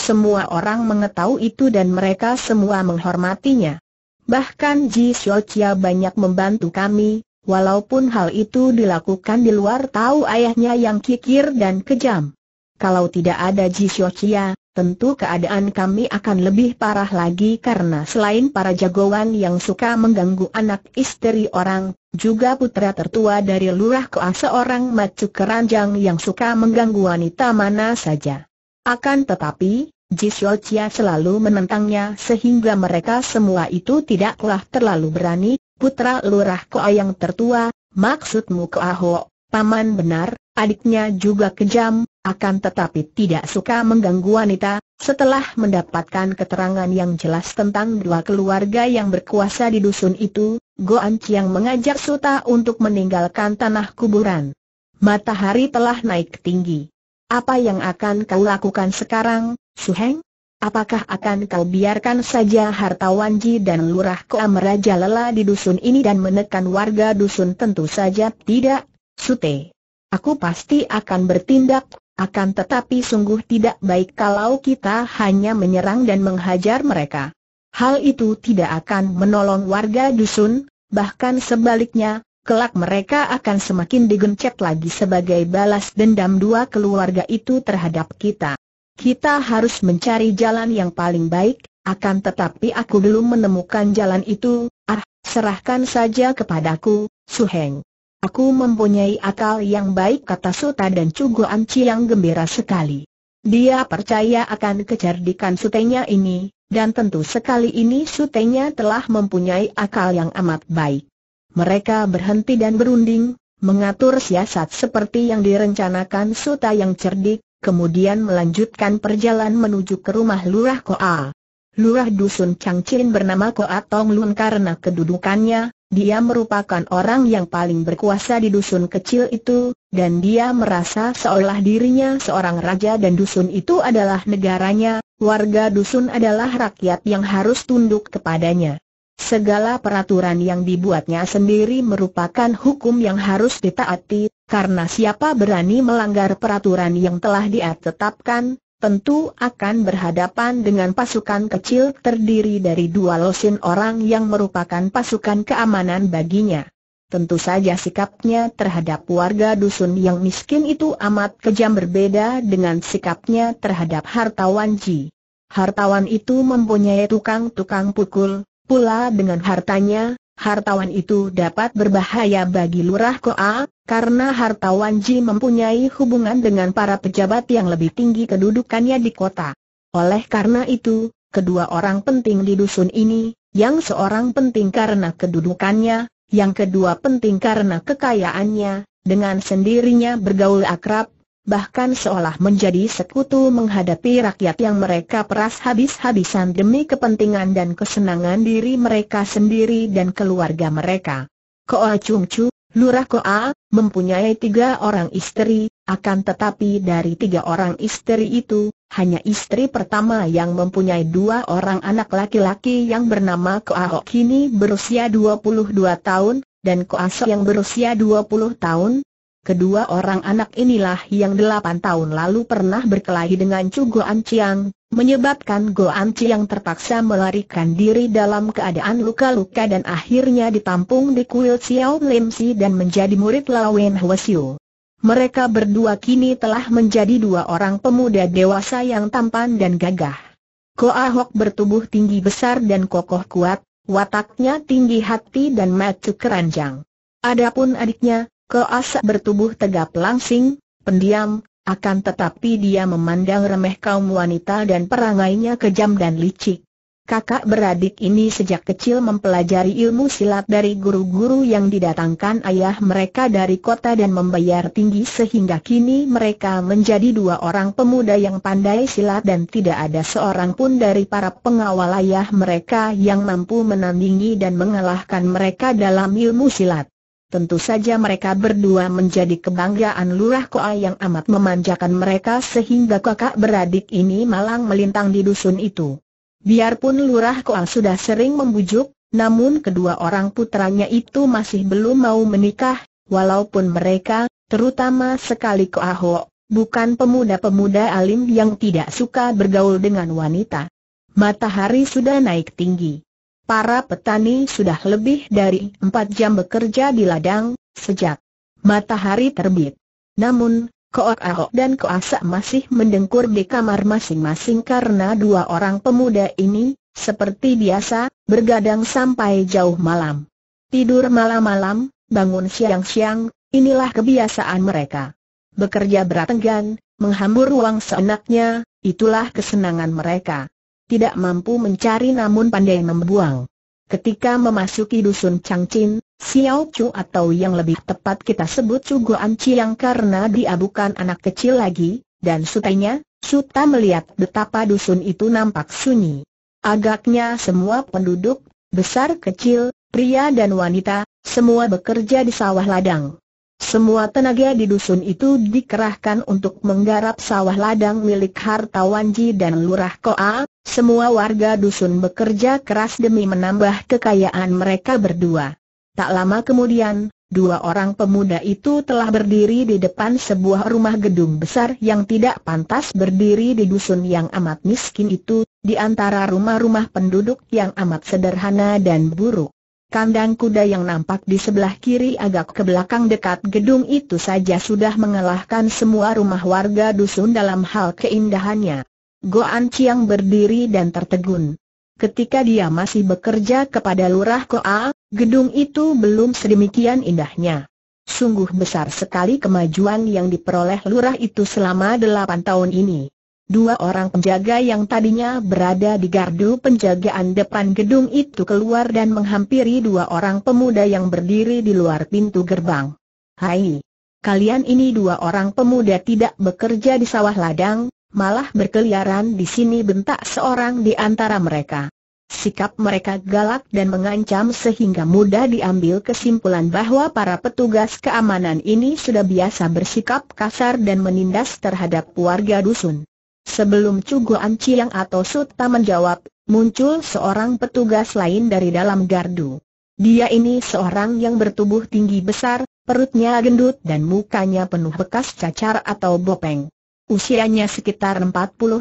Semua orang mengetahui itu dan mereka semua menghormatinya. Bahkan Ji Xiaoqia banyak membantu kami, walaupun hal itu dilakukan di luar tahu ayahnya yang kikir dan kejam. Kalau tidak ada Ji Xiaoqia, tentu keadaan kami akan lebih parah lagi karena selain para jagoan yang suka mengganggu anak istri orang, juga putra tertua dari lurah koa orang macu keranjang yang suka mengganggu wanita mana saja. Akan tetapi, Jisyo Chia selalu menentangnya sehingga mereka semua itu tidaklah terlalu berani, putra lurah Koa yang tertua, maksudmu Koa Ho, paman benar, adiknya juga kejam, akan tetapi tidak suka mengganggu wanita, setelah mendapatkan keterangan yang jelas tentang dua keluarga yang berkuasa di dusun itu, Goan Chiang mengajak Suta untuk meninggalkan tanah kuburan. Matahari telah naik tinggi. Apa yang akan kau lakukan sekarang? Suheng, apakah akan kau biarkan saja harta Wanji dan lurah Koa meraja lela di dusun ini dan menekan warga dusun tentu saja tidak, Sute. Aku pasti akan bertindak, akan tetapi sungguh tidak baik kalau kita hanya menyerang dan menghajar mereka. Hal itu tidak akan menolong warga dusun, bahkan sebaliknya, kelak mereka akan semakin digencet lagi sebagai balas dendam dua keluarga itu terhadap kita. Kita harus mencari jalan yang paling baik, akan tetapi aku belum menemukan jalan itu, ah, serahkan saja kepadaku, Heng. Aku mempunyai akal yang baik kata Suta dan Cugo Anci yang gembira sekali. Dia percaya akan kecerdikan Sutenya ini, dan tentu sekali ini Sutenya telah mempunyai akal yang amat baik. Mereka berhenti dan berunding, mengatur siasat seperti yang direncanakan Suta yang cerdik, kemudian melanjutkan perjalanan menuju ke rumah Lurah Koa. Lurah Dusun Changchin bernama Koa Tong Lun karena kedudukannya, dia merupakan orang yang paling berkuasa di dusun kecil itu, dan dia merasa seolah dirinya seorang raja dan dusun itu adalah negaranya, warga dusun adalah rakyat yang harus tunduk kepadanya. Segala peraturan yang dibuatnya sendiri merupakan hukum yang harus ditaati, karena siapa berani melanggar peraturan yang telah dia tetapkan, tentu akan berhadapan dengan pasukan kecil terdiri dari dua losin orang yang merupakan pasukan keamanan baginya. Tentu saja sikapnya terhadap warga dusun yang miskin itu amat kejam berbeda dengan sikapnya terhadap hartawan Ji. Hartawan itu mempunyai tukang-tukang pukul, Pula dengan hartanya, hartawan itu dapat berbahaya bagi Lurah Koa, karena hartawan Ji mempunyai hubungan dengan para pejabat yang lebih tinggi kedudukannya di kota. Oleh karena itu, kedua orang penting di dusun ini, yang seorang penting karena kedudukannya, yang kedua penting karena kekayaannya, dengan sendirinya bergaul akrab, bahkan seolah menjadi sekutu menghadapi rakyat yang mereka peras habis-habisan demi kepentingan dan kesenangan diri mereka sendiri dan keluarga mereka. Koa Chung Chu, Lurah Koa, mempunyai tiga orang istri, akan tetapi dari tiga orang istri itu, hanya istri pertama yang mempunyai dua orang anak laki-laki yang bernama Koa Ho kini berusia 22 tahun, dan Koa So yang berusia 20 tahun, Kedua orang anak inilah yang delapan tahun lalu pernah berkelahi dengan Chu Goan Chiang, menyebabkan Goan Chiang terpaksa melarikan diri dalam keadaan luka-luka dan akhirnya ditampung di kuil Xiao Lim Si dan menjadi murid Lawen Huasiu. Mereka berdua kini telah menjadi dua orang pemuda dewasa yang tampan dan gagah. Ko Ahok bertubuh tinggi besar dan kokoh kuat, wataknya tinggi hati dan macu keranjang. Adapun adiknya, Koas bertubuh tegap langsing, pendiam, akan tetapi dia memandang remeh kaum wanita dan perangainya kejam dan licik. Kakak beradik ini sejak kecil mempelajari ilmu silat dari guru-guru yang didatangkan ayah mereka dari kota dan membayar tinggi sehingga kini mereka menjadi dua orang pemuda yang pandai silat dan tidak ada seorang pun dari para pengawal ayah mereka yang mampu menandingi dan mengalahkan mereka dalam ilmu silat tentu saja mereka berdua menjadi kebanggaan Lurah Koa yang amat memanjakan mereka sehingga kakak beradik ini malang melintang di dusun itu. Biarpun Lurah Koa sudah sering membujuk, namun kedua orang putranya itu masih belum mau menikah, walaupun mereka, terutama sekali Koa Ho, bukan pemuda-pemuda alim yang tidak suka bergaul dengan wanita. Matahari sudah naik tinggi. Para petani sudah lebih dari empat jam bekerja di ladang, sejak matahari terbit. Namun, Koak Ahok dan Koasak masih mendengkur di kamar masing-masing karena dua orang pemuda ini, seperti biasa, bergadang sampai jauh malam. Tidur malam-malam, bangun siang-siang, inilah kebiasaan mereka. Bekerja berat enggan, menghambur uang seenaknya, itulah kesenangan mereka tidak mampu mencari namun pandai membuang. Ketika memasuki dusun Changchin, Xiao Chu atau yang lebih tepat kita sebut Chu Goan Chiang karena dia bukan anak kecil lagi, dan sutanya, Suta melihat betapa dusun itu nampak sunyi. Agaknya semua penduduk, besar kecil, pria dan wanita, semua bekerja di sawah ladang. Semua tenaga di dusun itu dikerahkan untuk menggarap sawah ladang milik Hartawanji Wanji dan Lurah Koa, semua warga dusun bekerja keras demi menambah kekayaan mereka berdua. Tak lama kemudian, dua orang pemuda itu telah berdiri di depan sebuah rumah gedung besar yang tidak pantas berdiri di dusun yang amat miskin itu, di antara rumah-rumah penduduk yang amat sederhana dan buruk. Kandang kuda yang nampak di sebelah kiri agak ke belakang dekat gedung itu saja sudah mengalahkan semua rumah warga dusun dalam hal keindahannya. Goan Chiang berdiri dan tertegun. Ketika dia masih bekerja kepada Lurah Koa, gedung itu belum sedemikian indahnya. Sungguh besar sekali kemajuan yang diperoleh Lurah itu selama delapan tahun ini. Dua orang penjaga yang tadinya berada di gardu penjagaan depan gedung itu keluar dan menghampiri dua orang pemuda yang berdiri di luar pintu gerbang. Hai! Kalian ini dua orang pemuda tidak bekerja di sawah ladang, malah berkeliaran di sini bentak seorang di antara mereka. Sikap mereka galak dan mengancam sehingga mudah diambil kesimpulan bahwa para petugas keamanan ini sudah biasa bersikap kasar dan menindas terhadap warga dusun. Sebelum Cugo yang atau Suta menjawab, muncul seorang petugas lain dari dalam gardu. Dia ini seorang yang bertubuh tinggi besar, perutnya gendut dan mukanya penuh bekas cacar atau bopeng. Usianya sekitar 40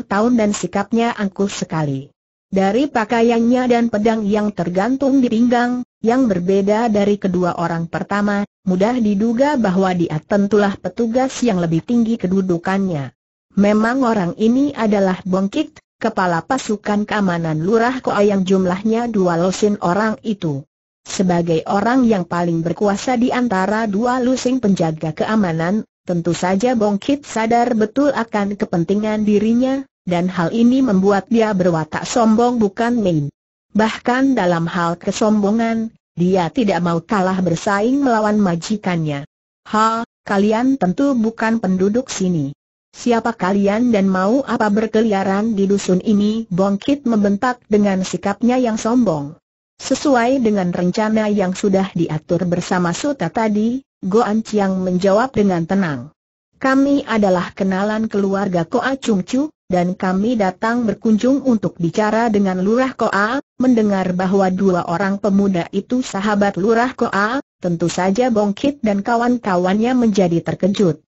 tahun dan sikapnya angkuh sekali. Dari pakaiannya dan pedang yang tergantung di pinggang, yang berbeda dari kedua orang pertama, mudah diduga bahwa dia tentulah petugas yang lebih tinggi kedudukannya. Memang orang ini adalah Bongkit, kepala pasukan keamanan lurah Koa yang jumlahnya dua lusin orang itu. Sebagai orang yang paling berkuasa di antara dua lusin penjaga keamanan, tentu saja Bongkit sadar betul akan kepentingan dirinya, dan hal ini membuat dia berwatak sombong bukan main. Bahkan dalam hal kesombongan, dia tidak mau kalah bersaing melawan majikannya. Ha, kalian tentu bukan penduduk sini. Siapa kalian dan mau apa berkeliaran di dusun ini? Bongkit membentak dengan sikapnya yang sombong. Sesuai dengan rencana yang sudah diatur bersama Suta tadi, Goan Chiang menjawab dengan tenang. Kami adalah kenalan keluarga Koa Chung Chu, dan kami datang berkunjung untuk bicara dengan Lurah Ko A. mendengar bahwa dua orang pemuda itu sahabat Lurah Ko A, tentu saja Bongkit dan kawan-kawannya menjadi terkejut.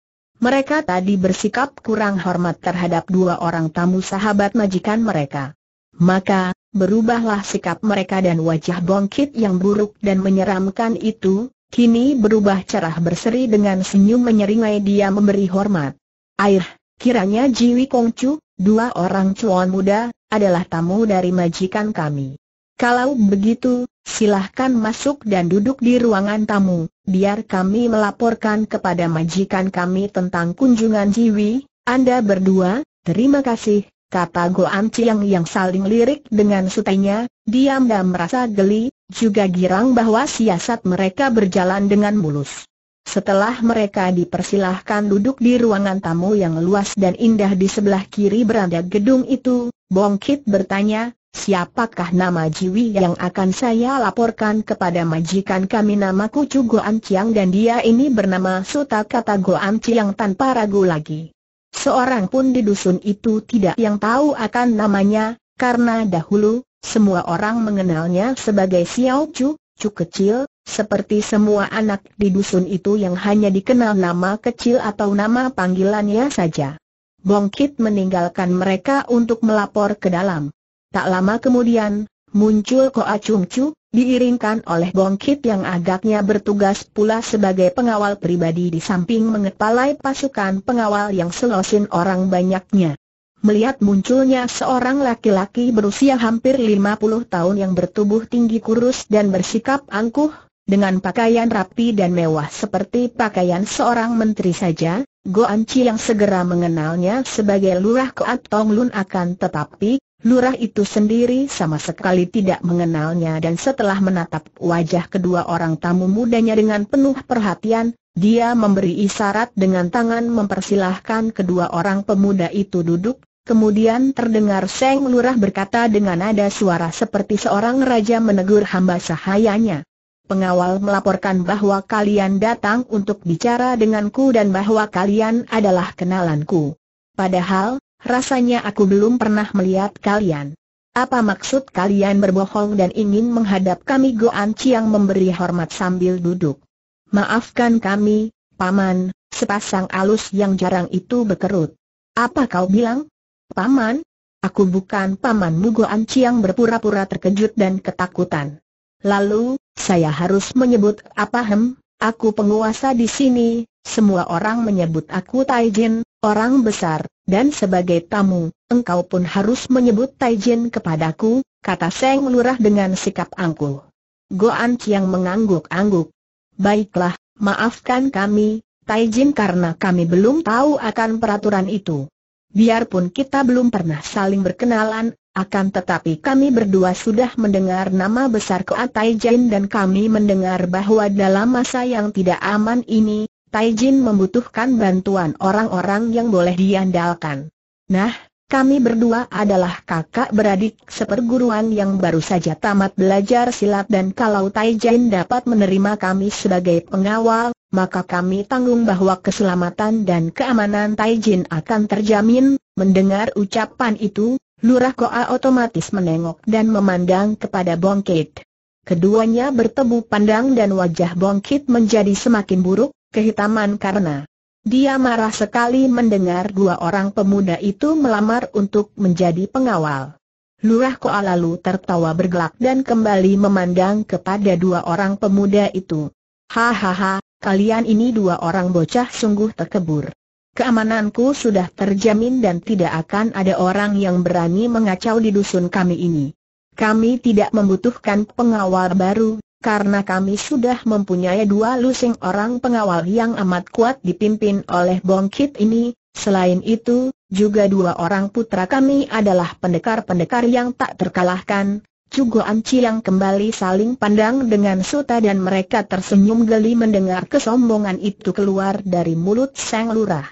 Mereka tadi bersikap kurang hormat terhadap dua orang tamu sahabat majikan mereka. Maka, berubahlah sikap mereka dan wajah bongkit yang buruk dan menyeramkan itu, kini berubah cerah berseri dengan senyum menyeringai dia memberi hormat. Air, kiranya Jiwi Kongcu, dua orang cuan muda, adalah tamu dari majikan kami. Kalau begitu, silahkan masuk dan duduk di ruangan tamu, biar kami melaporkan kepada majikan kami tentang kunjungan Jiwi, Anda berdua, terima kasih, kata Goan Chiang yang saling lirik dengan sutainya, diam dan merasa geli, juga girang bahwa siasat mereka berjalan dengan mulus. Setelah mereka dipersilahkan duduk di ruangan tamu yang luas dan indah di sebelah kiri beranda gedung itu, Bongkit bertanya, Siapakah nama Jiwi yang akan saya laporkan kepada majikan kami namaku Chu Goan Chiang dan dia ini bernama Suta kata Goan Chiang tanpa ragu lagi. Seorang pun di dusun itu tidak yang tahu akan namanya, karena dahulu, semua orang mengenalnya sebagai Xiao Chu, Chu kecil, seperti semua anak di dusun itu yang hanya dikenal nama kecil atau nama panggilannya saja. Bongkit meninggalkan mereka untuk melapor ke dalam. Tak lama kemudian, muncul Koa Chung Chu, diiringkan oleh Bongkit yang agaknya bertugas pula sebagai pengawal pribadi di samping mengepalai pasukan pengawal yang selosin orang banyaknya. Melihat munculnya seorang laki-laki berusia hampir 50 tahun yang bertubuh tinggi kurus dan bersikap angkuh, dengan pakaian rapi dan mewah seperti pakaian seorang menteri saja, Goan Chi yang segera mengenalnya sebagai Lurah Koat Tong Lun akan tetapi, Lurah itu sendiri sama sekali tidak mengenalnya dan setelah menatap wajah kedua orang tamu mudanya dengan penuh perhatian, dia memberi isyarat dengan tangan mempersilahkan kedua orang pemuda itu duduk, kemudian terdengar Seng Lurah berkata dengan nada suara seperti seorang raja menegur hamba sahayanya. Pengawal melaporkan bahwa kalian datang untuk bicara denganku dan bahwa kalian adalah kenalanku. Padahal, rasanya aku belum pernah melihat kalian. Apa maksud kalian berbohong dan ingin menghadap kami Goan Chiang memberi hormat sambil duduk. Maafkan kami, Paman, sepasang alus yang jarang itu berkerut. Apa kau bilang? Paman? Aku bukan pamanmu Goan Chiang berpura-pura terkejut dan ketakutan. Lalu, saya harus menyebut apa hem? Aku penguasa di sini, semua orang menyebut aku Taijin, orang besar, dan sebagai tamu, engkau pun harus menyebut Taijin kepadaku, kata Seng Lurah dengan sikap angkuh. Goan Chiang mengangguk-angguk. Baiklah, maafkan kami, Taijin karena kami belum tahu akan peraturan itu. Biarpun kita belum pernah saling berkenalan, akan tetapi kami berdua sudah mendengar nama besar Koa Taijin dan kami mendengar bahwa dalam masa yang tidak aman ini, Taijin membutuhkan bantuan orang-orang yang boleh diandalkan. Nah, kami berdua adalah kakak beradik seperguruan yang baru saja tamat belajar silat dan kalau Taijin dapat menerima kami sebagai pengawal, maka kami tanggung bahwa keselamatan dan keamanan Taijin akan terjamin. Mendengar ucapan itu, Lurah Koa otomatis menengok dan memandang kepada Bongkit. Keduanya bertemu pandang dan wajah Bongkit menjadi semakin buruk, kehitaman karena dia marah sekali mendengar dua orang pemuda itu melamar untuk menjadi pengawal. Lurah Koa lalu tertawa bergelak dan kembali memandang kepada dua orang pemuda itu. Hahaha, kalian ini dua orang bocah sungguh terkebur. Keamananku sudah terjamin dan tidak akan ada orang yang berani mengacau di dusun kami ini. Kami tidak membutuhkan pengawal baru, karena kami sudah mempunyai dua lusing orang pengawal yang amat kuat dipimpin oleh Bongkit ini, selain itu, juga dua orang putra kami adalah pendekar-pendekar yang tak terkalahkan, Cugo Anci yang kembali saling pandang dengan Suta dan mereka tersenyum geli mendengar kesombongan itu keluar dari mulut Sang Lurah.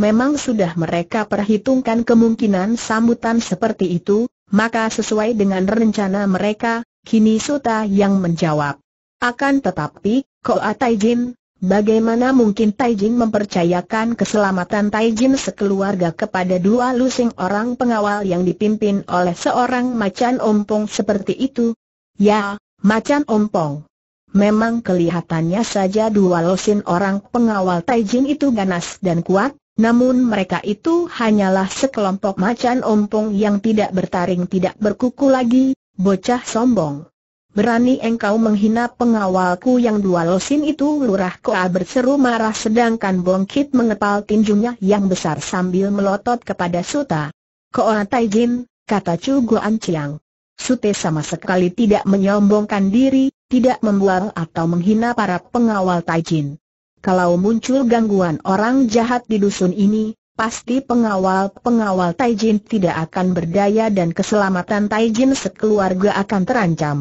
Memang sudah mereka perhitungkan kemungkinan sambutan seperti itu, maka sesuai dengan rencana mereka, Kini Suta yang menjawab. Akan tetapi, Koa Taijin, bagaimana mungkin Taijin mempercayakan keselamatan Taijin sekeluarga kepada dua lusing orang pengawal yang dipimpin oleh seorang macan ompong seperti itu? Ya, macan ompong. Memang kelihatannya saja dua losin orang pengawal Taijin itu ganas dan kuat, namun mereka itu hanyalah sekelompok macan ompong yang tidak bertaring tidak berkuku lagi, Bocah sombong. Berani engkau menghina pengawalku yang dua losin itu lurah koa berseru marah sedangkan bongkit mengepal tinjunya yang besar sambil melotot kepada Suta. Koa Taijin, kata Chu Guan Chiang. Sute sama sekali tidak menyombongkan diri, tidak membual atau menghina para pengawal Taijin. Kalau muncul gangguan orang jahat di dusun ini, pasti pengawal-pengawal Taijin tidak akan berdaya dan keselamatan Taijin sekeluarga akan terancam.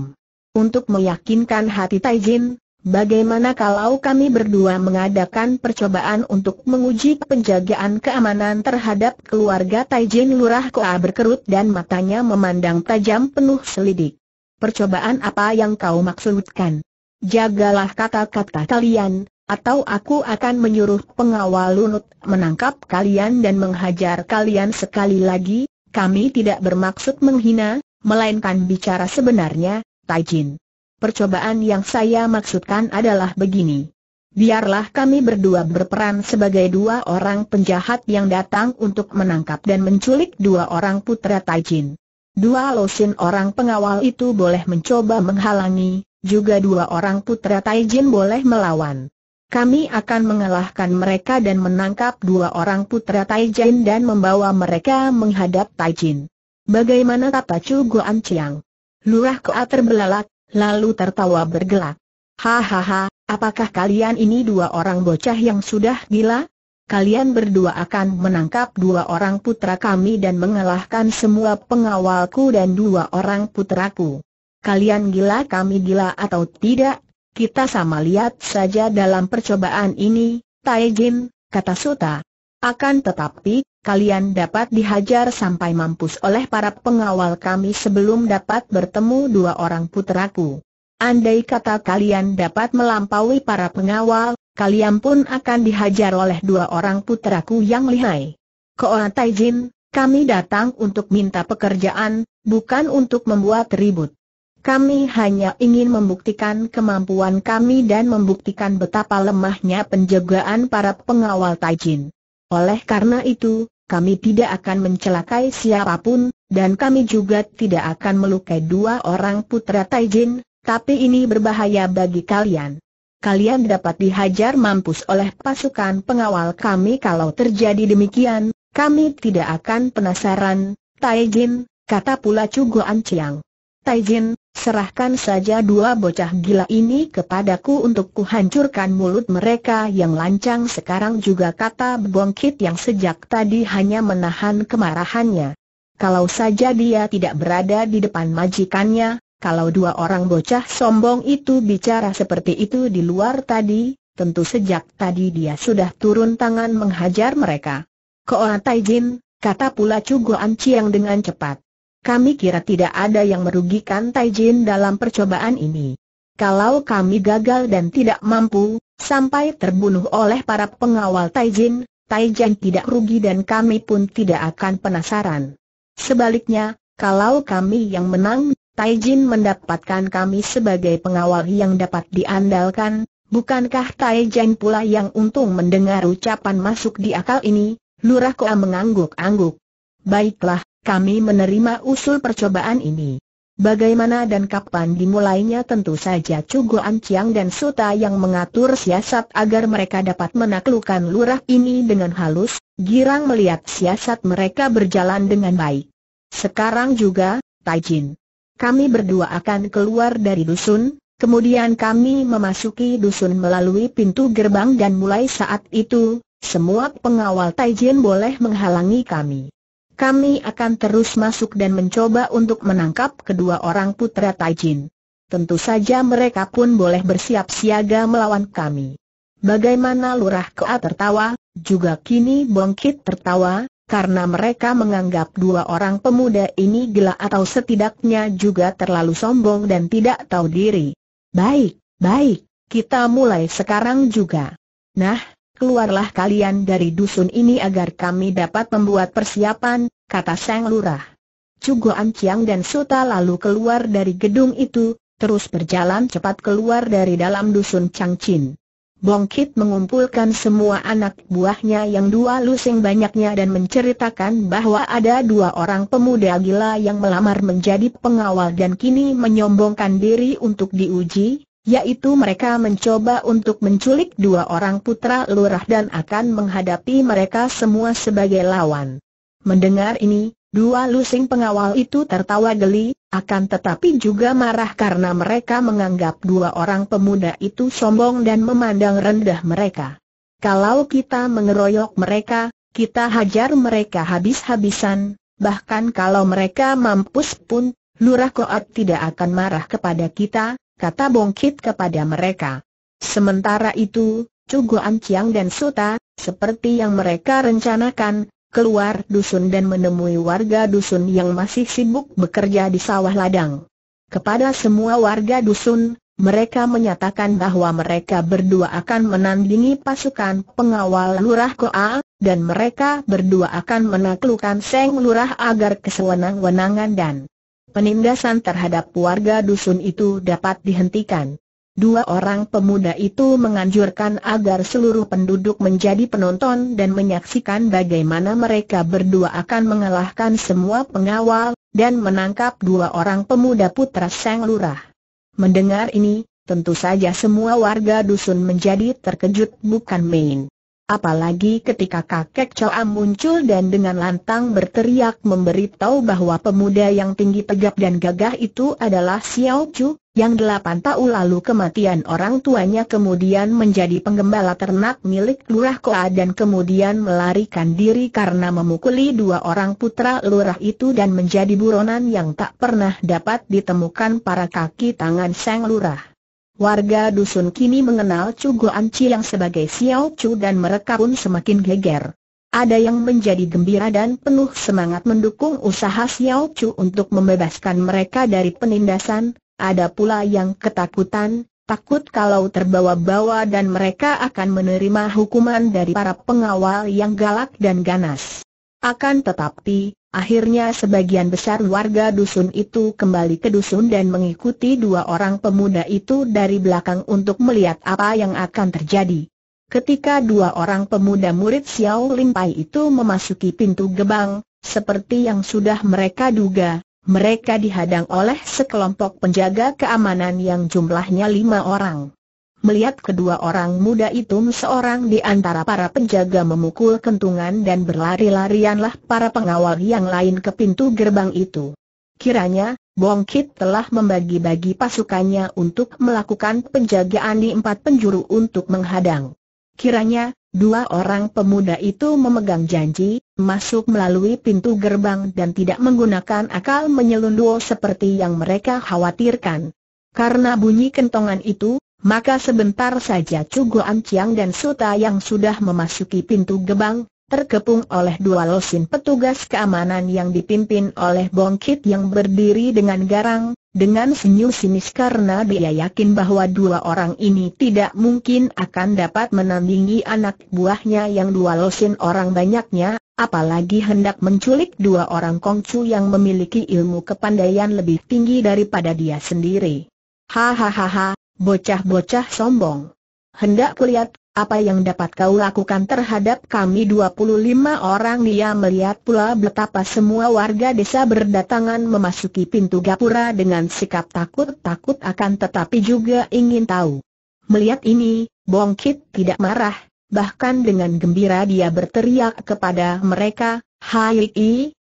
Untuk meyakinkan hati Taijin, bagaimana kalau kami berdua mengadakan percobaan untuk menguji penjagaan keamanan terhadap keluarga Taijin Lurah Koa berkerut dan matanya memandang tajam penuh selidik. Percobaan apa yang kau maksudkan? Jagalah kata-kata kalian, atau aku akan menyuruh pengawal Lunut menangkap kalian dan menghajar kalian sekali lagi, kami tidak bermaksud menghina, melainkan bicara sebenarnya, Taijin. Percobaan yang saya maksudkan adalah begini. Biarlah kami berdua berperan sebagai dua orang penjahat yang datang untuk menangkap dan menculik dua orang putra Taijin. Dua losin orang pengawal itu boleh mencoba menghalangi, juga dua orang putra Taijin boleh melawan. Kami akan mengalahkan mereka dan menangkap dua orang putra Taijin dan membawa mereka menghadap Taijin. Bagaimana kata Chu Guan Chiang? Lurah Koa terbelalak, lalu tertawa bergelak. Hahaha, apakah kalian ini dua orang bocah yang sudah gila? Kalian berdua akan menangkap dua orang putra kami dan mengalahkan semua pengawalku dan dua orang putraku. Kalian gila kami gila atau tidak, kita sama lihat saja dalam percobaan ini, Taijin, kata Suta. Akan tetapi, kalian dapat dihajar sampai mampus oleh para pengawal kami sebelum dapat bertemu dua orang putraku. Andai kata kalian dapat melampaui para pengawal, kalian pun akan dihajar oleh dua orang putraku yang lihai. Koa Taijin, kami datang untuk minta pekerjaan, bukan untuk membuat ribut. Kami hanya ingin membuktikan kemampuan kami dan membuktikan betapa lemahnya penjagaan para pengawal Taijin. Oleh karena itu, kami tidak akan mencelakai siapapun, dan kami juga tidak akan melukai dua orang putra Taijin, tapi ini berbahaya bagi kalian. Kalian dapat dihajar mampus oleh pasukan pengawal kami kalau terjadi demikian, kami tidak akan penasaran, Taijin, kata pula Cugoan Chiang. Taijin, serahkan saja dua bocah gila ini kepadaku untuk kuhancurkan mulut mereka yang lancang sekarang juga kata Bongkit yang sejak tadi hanya menahan kemarahannya. Kalau saja dia tidak berada di depan majikannya, kalau dua orang bocah sombong itu bicara seperti itu di luar tadi, tentu sejak tadi dia sudah turun tangan menghajar mereka. Koa Taijin, kata pula Chu Goan Chiang dengan cepat. Kami kira tidak ada yang merugikan Taijin dalam percobaan ini. Kalau kami gagal dan tidak mampu, sampai terbunuh oleh para pengawal Taijin, Taijin tidak rugi dan kami pun tidak akan penasaran. Sebaliknya, kalau kami yang menang, Taijin mendapatkan kami sebagai pengawal yang dapat diandalkan, bukankah Taijin pula yang untung mendengar ucapan masuk di akal ini? Lurah Koa mengangguk-angguk. Baiklah, kami menerima usul percobaan ini. Bagaimana dan kapan dimulainya tentu saja Cugo Anciang dan Suta yang mengatur siasat agar mereka dapat menaklukkan lurah ini dengan halus, girang melihat siasat mereka berjalan dengan baik. Sekarang juga, Taijin. Kami berdua akan keluar dari dusun, kemudian kami memasuki dusun melalui pintu gerbang dan mulai saat itu, semua pengawal Taijin boleh menghalangi kami kami akan terus masuk dan mencoba untuk menangkap kedua orang putra Taijin. Tentu saja mereka pun boleh bersiap siaga melawan kami. Bagaimana Lurah Koa tertawa, juga kini Bongkit tertawa, karena mereka menganggap dua orang pemuda ini gila atau setidaknya juga terlalu sombong dan tidak tahu diri. Baik, baik, kita mulai sekarang juga. Nah, keluarlah kalian dari dusun ini agar kami dapat membuat persiapan, kata Sang Lurah. Cugo Anciang dan Suta lalu keluar dari gedung itu, terus berjalan cepat keluar dari dalam dusun Changchin. Bongkit mengumpulkan semua anak buahnya yang dua lusing banyaknya dan menceritakan bahwa ada dua orang pemuda gila yang melamar menjadi pengawal dan kini menyombongkan diri untuk diuji, yaitu mereka mencoba untuk menculik dua orang putra lurah dan akan menghadapi mereka semua sebagai lawan. Mendengar ini, dua lusing pengawal itu tertawa geli, akan tetapi juga marah karena mereka menganggap dua orang pemuda itu sombong dan memandang rendah mereka. Kalau kita mengeroyok mereka, kita hajar mereka habis-habisan, bahkan kalau mereka mampus pun, Lurah Koat tidak akan marah kepada kita, kata Bongkit kepada mereka. Sementara itu, Cugu Anciang dan Suta, seperti yang mereka rencanakan, keluar dusun dan menemui warga dusun yang masih sibuk bekerja di sawah ladang. Kepada semua warga dusun, mereka menyatakan bahwa mereka berdua akan menandingi pasukan pengawal Lurah Koa, dan mereka berdua akan menaklukkan Seng Lurah agar kesewenang-wenangan dan penindasan terhadap warga dusun itu dapat dihentikan. Dua orang pemuda itu menganjurkan agar seluruh penduduk menjadi penonton dan menyaksikan bagaimana mereka berdua akan mengalahkan semua pengawal, dan menangkap dua orang pemuda putra Sang Lurah. Mendengar ini, tentu saja semua warga dusun menjadi terkejut bukan main. Apalagi ketika kakek Choa muncul dan dengan lantang berteriak memberitahu bahwa pemuda yang tinggi tegap dan gagah itu adalah Xiao Chu, yang delapan tahun lalu kematian orang tuanya kemudian menjadi penggembala ternak milik Lurah Koa dan kemudian melarikan diri karena memukuli dua orang putra Lurah itu dan menjadi buronan yang tak pernah dapat ditemukan para kaki tangan Sang Lurah. Warga dusun kini mengenal Chu Goan Chiang sebagai Xiao Chu dan mereka pun semakin geger. Ada yang menjadi gembira dan penuh semangat mendukung usaha Xiao Chu untuk membebaskan mereka dari penindasan, ada pula yang ketakutan, takut kalau terbawa-bawa dan mereka akan menerima hukuman dari para pengawal yang galak dan ganas. Akan tetapi, Akhirnya sebagian besar warga dusun itu kembali ke dusun dan mengikuti dua orang pemuda itu dari belakang untuk melihat apa yang akan terjadi. Ketika dua orang pemuda murid Xiao Limpai itu memasuki pintu gebang, seperti yang sudah mereka duga, mereka dihadang oleh sekelompok penjaga keamanan yang jumlahnya lima orang. Melihat kedua orang muda itu seorang di antara para penjaga memukul kentungan dan berlari-larianlah para pengawal yang lain ke pintu gerbang itu. Kiranya, Bongkit telah membagi-bagi pasukannya untuk melakukan penjagaan di empat penjuru untuk menghadang. Kiranya, dua orang pemuda itu memegang janji, masuk melalui pintu gerbang dan tidak menggunakan akal menyelundup seperti yang mereka khawatirkan. Karena bunyi kentongan itu, maka sebentar saja Cugo Anciang dan Suta yang sudah memasuki pintu gebang, terkepung oleh dua losin petugas keamanan yang dipimpin oleh Bongkit yang berdiri dengan garang, dengan senyum sinis karena dia yakin bahwa dua orang ini tidak mungkin akan dapat menandingi anak buahnya yang dua losin orang banyaknya, apalagi hendak menculik dua orang kongcu yang memiliki ilmu kepandaian lebih tinggi daripada dia sendiri. Hahaha, Bocah-bocah sombong. Hendak kulihat, apa yang dapat kau lakukan terhadap kami 25 orang Dia melihat pula betapa semua warga desa berdatangan memasuki pintu gapura dengan sikap takut-takut akan tetapi juga ingin tahu. Melihat ini, Bongkit tidak marah, bahkan dengan gembira dia berteriak kepada mereka, Hai,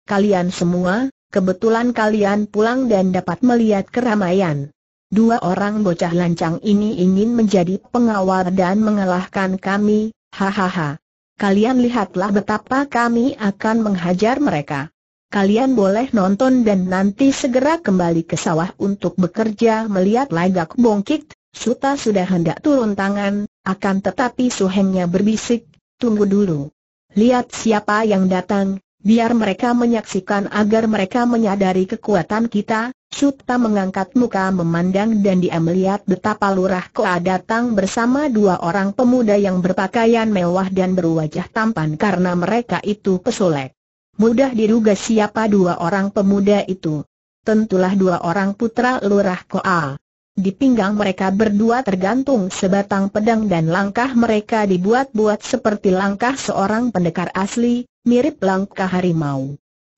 kalian semua, kebetulan kalian pulang dan dapat melihat keramaian dua orang bocah lancang ini ingin menjadi pengawal dan mengalahkan kami, hahaha. Kalian lihatlah betapa kami akan menghajar mereka. Kalian boleh nonton dan nanti segera kembali ke sawah untuk bekerja melihat lagak bongkit. Suta sudah hendak turun tangan, akan tetapi suhengnya berbisik, tunggu dulu. Lihat siapa yang datang, biar mereka menyaksikan agar mereka menyadari kekuatan kita, Cuta mengangkat muka memandang dan dia melihat betapa lurah Koa datang bersama dua orang pemuda yang berpakaian mewah dan berwajah tampan karena mereka itu pesolek. Mudah diduga siapa dua orang pemuda itu. Tentulah dua orang putra lurah Koa. Di pinggang mereka berdua tergantung sebatang pedang dan langkah mereka dibuat-buat seperti langkah seorang pendekar asli, mirip langkah harimau.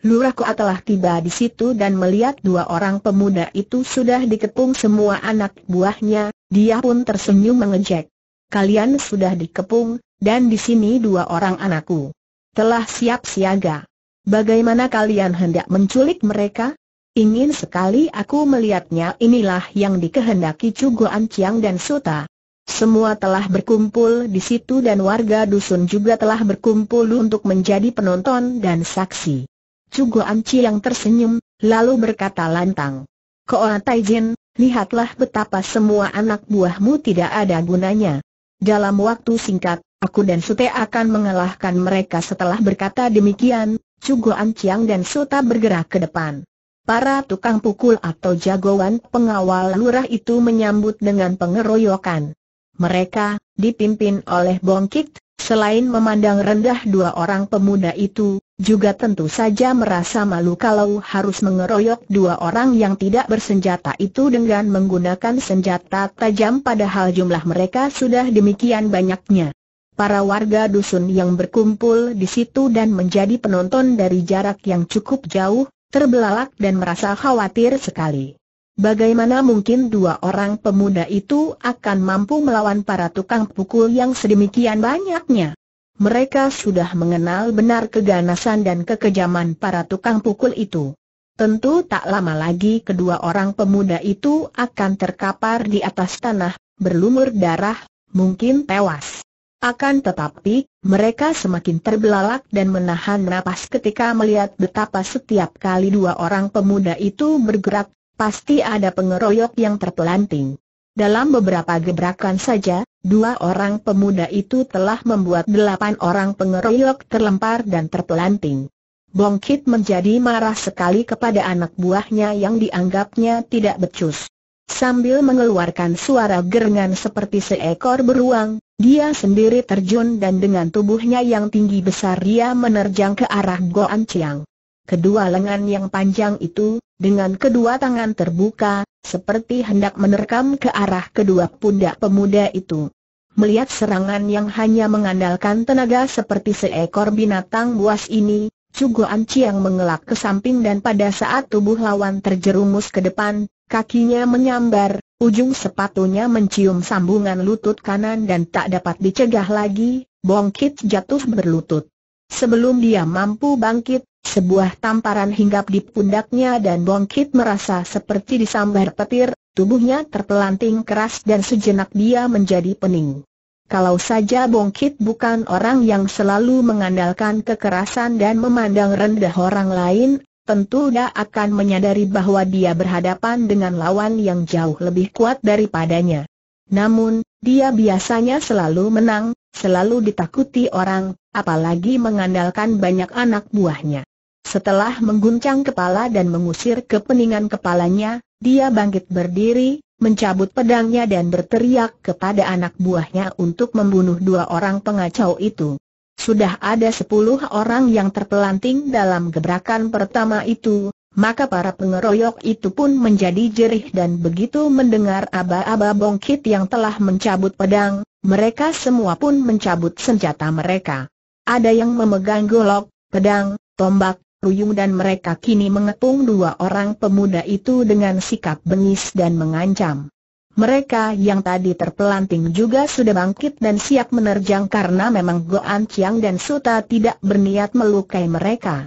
Lurah telah tiba di situ dan melihat dua orang pemuda itu sudah dikepung semua anak buahnya, dia pun tersenyum mengejek. Kalian sudah dikepung, dan di sini dua orang anakku. Telah siap siaga. Bagaimana kalian hendak menculik mereka? Ingin sekali aku melihatnya inilah yang dikehendaki Cugoan Ciang dan Suta. Semua telah berkumpul di situ dan warga dusun juga telah berkumpul untuk menjadi penonton dan saksi. Cugo Anci yang tersenyum, lalu berkata lantang. Koa Taijin, lihatlah betapa semua anak buahmu tidak ada gunanya. Dalam waktu singkat, aku dan Sute akan mengalahkan mereka setelah berkata demikian, Cugo Anciang dan Suta bergerak ke depan. Para tukang pukul atau jagoan pengawal lurah itu menyambut dengan pengeroyokan. Mereka, dipimpin oleh Bongkit, selain memandang rendah dua orang pemuda itu, juga tentu saja merasa malu kalau harus mengeroyok dua orang yang tidak bersenjata itu dengan menggunakan senjata tajam padahal jumlah mereka sudah demikian banyaknya. Para warga dusun yang berkumpul di situ dan menjadi penonton dari jarak yang cukup jauh, terbelalak dan merasa khawatir sekali. Bagaimana mungkin dua orang pemuda itu akan mampu melawan para tukang pukul yang sedemikian banyaknya? mereka sudah mengenal benar keganasan dan kekejaman para tukang pukul itu. Tentu tak lama lagi kedua orang pemuda itu akan terkapar di atas tanah, berlumur darah, mungkin tewas. Akan tetapi, mereka semakin terbelalak dan menahan napas ketika melihat betapa setiap kali dua orang pemuda itu bergerak, pasti ada pengeroyok yang terpelanting. Dalam beberapa gebrakan saja, dua orang pemuda itu telah membuat delapan orang pengeroyok terlempar dan terpelanting. Bongkit menjadi marah sekali kepada anak buahnya yang dianggapnya tidak becus. Sambil mengeluarkan suara gerengan seperti seekor beruang, dia sendiri terjun dan dengan tubuhnya yang tinggi besar dia menerjang ke arah Goan Chiang kedua lengan yang panjang itu, dengan kedua tangan terbuka, seperti hendak menerkam ke arah kedua pundak pemuda itu. Melihat serangan yang hanya mengandalkan tenaga seperti seekor binatang buas ini, Anci yang mengelak ke samping dan pada saat tubuh lawan terjerumus ke depan, kakinya menyambar, ujung sepatunya mencium sambungan lutut kanan dan tak dapat dicegah lagi, bongkit jatuh berlutut. Sebelum dia mampu bangkit, sebuah tamparan hinggap di pundaknya dan Bongkit merasa seperti disambar petir, tubuhnya terpelanting keras dan sejenak dia menjadi pening. Kalau saja Bongkit bukan orang yang selalu mengandalkan kekerasan dan memandang rendah orang lain, tentu dia akan menyadari bahwa dia berhadapan dengan lawan yang jauh lebih kuat daripadanya. Namun, dia biasanya selalu menang, selalu ditakuti orang, apalagi mengandalkan banyak anak buahnya. Setelah mengguncang kepala dan mengusir kepeningan kepalanya, dia bangkit berdiri, mencabut pedangnya dan berteriak kepada anak buahnya untuk membunuh dua orang pengacau itu. Sudah ada sepuluh orang yang terpelanting dalam gebrakan pertama itu, maka para pengeroyok itu pun menjadi jerih dan begitu mendengar aba-aba bongkit yang telah mencabut pedang, mereka semua pun mencabut senjata mereka. Ada yang memegang golok, pedang, tombak, Ruyung dan mereka kini mengepung dua orang pemuda itu dengan sikap bengis dan mengancam. Mereka yang tadi terpelanting juga sudah bangkit dan siap menerjang karena memang Goan Chiang dan Suta tidak berniat melukai mereka.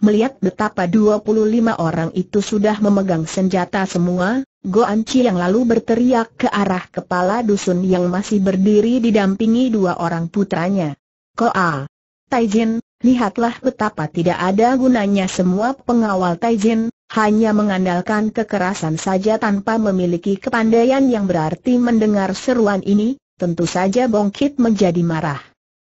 Melihat betapa 25 orang itu sudah memegang senjata semua, Goan Chiang lalu berteriak ke arah kepala dusun yang masih berdiri didampingi dua orang putranya. Koa, Taijin, Lihatlah betapa tidak ada gunanya semua pengawal Taizin, hanya mengandalkan kekerasan saja tanpa memiliki kepandaian yang berarti mendengar seruan ini, tentu saja Bongkit menjadi marah.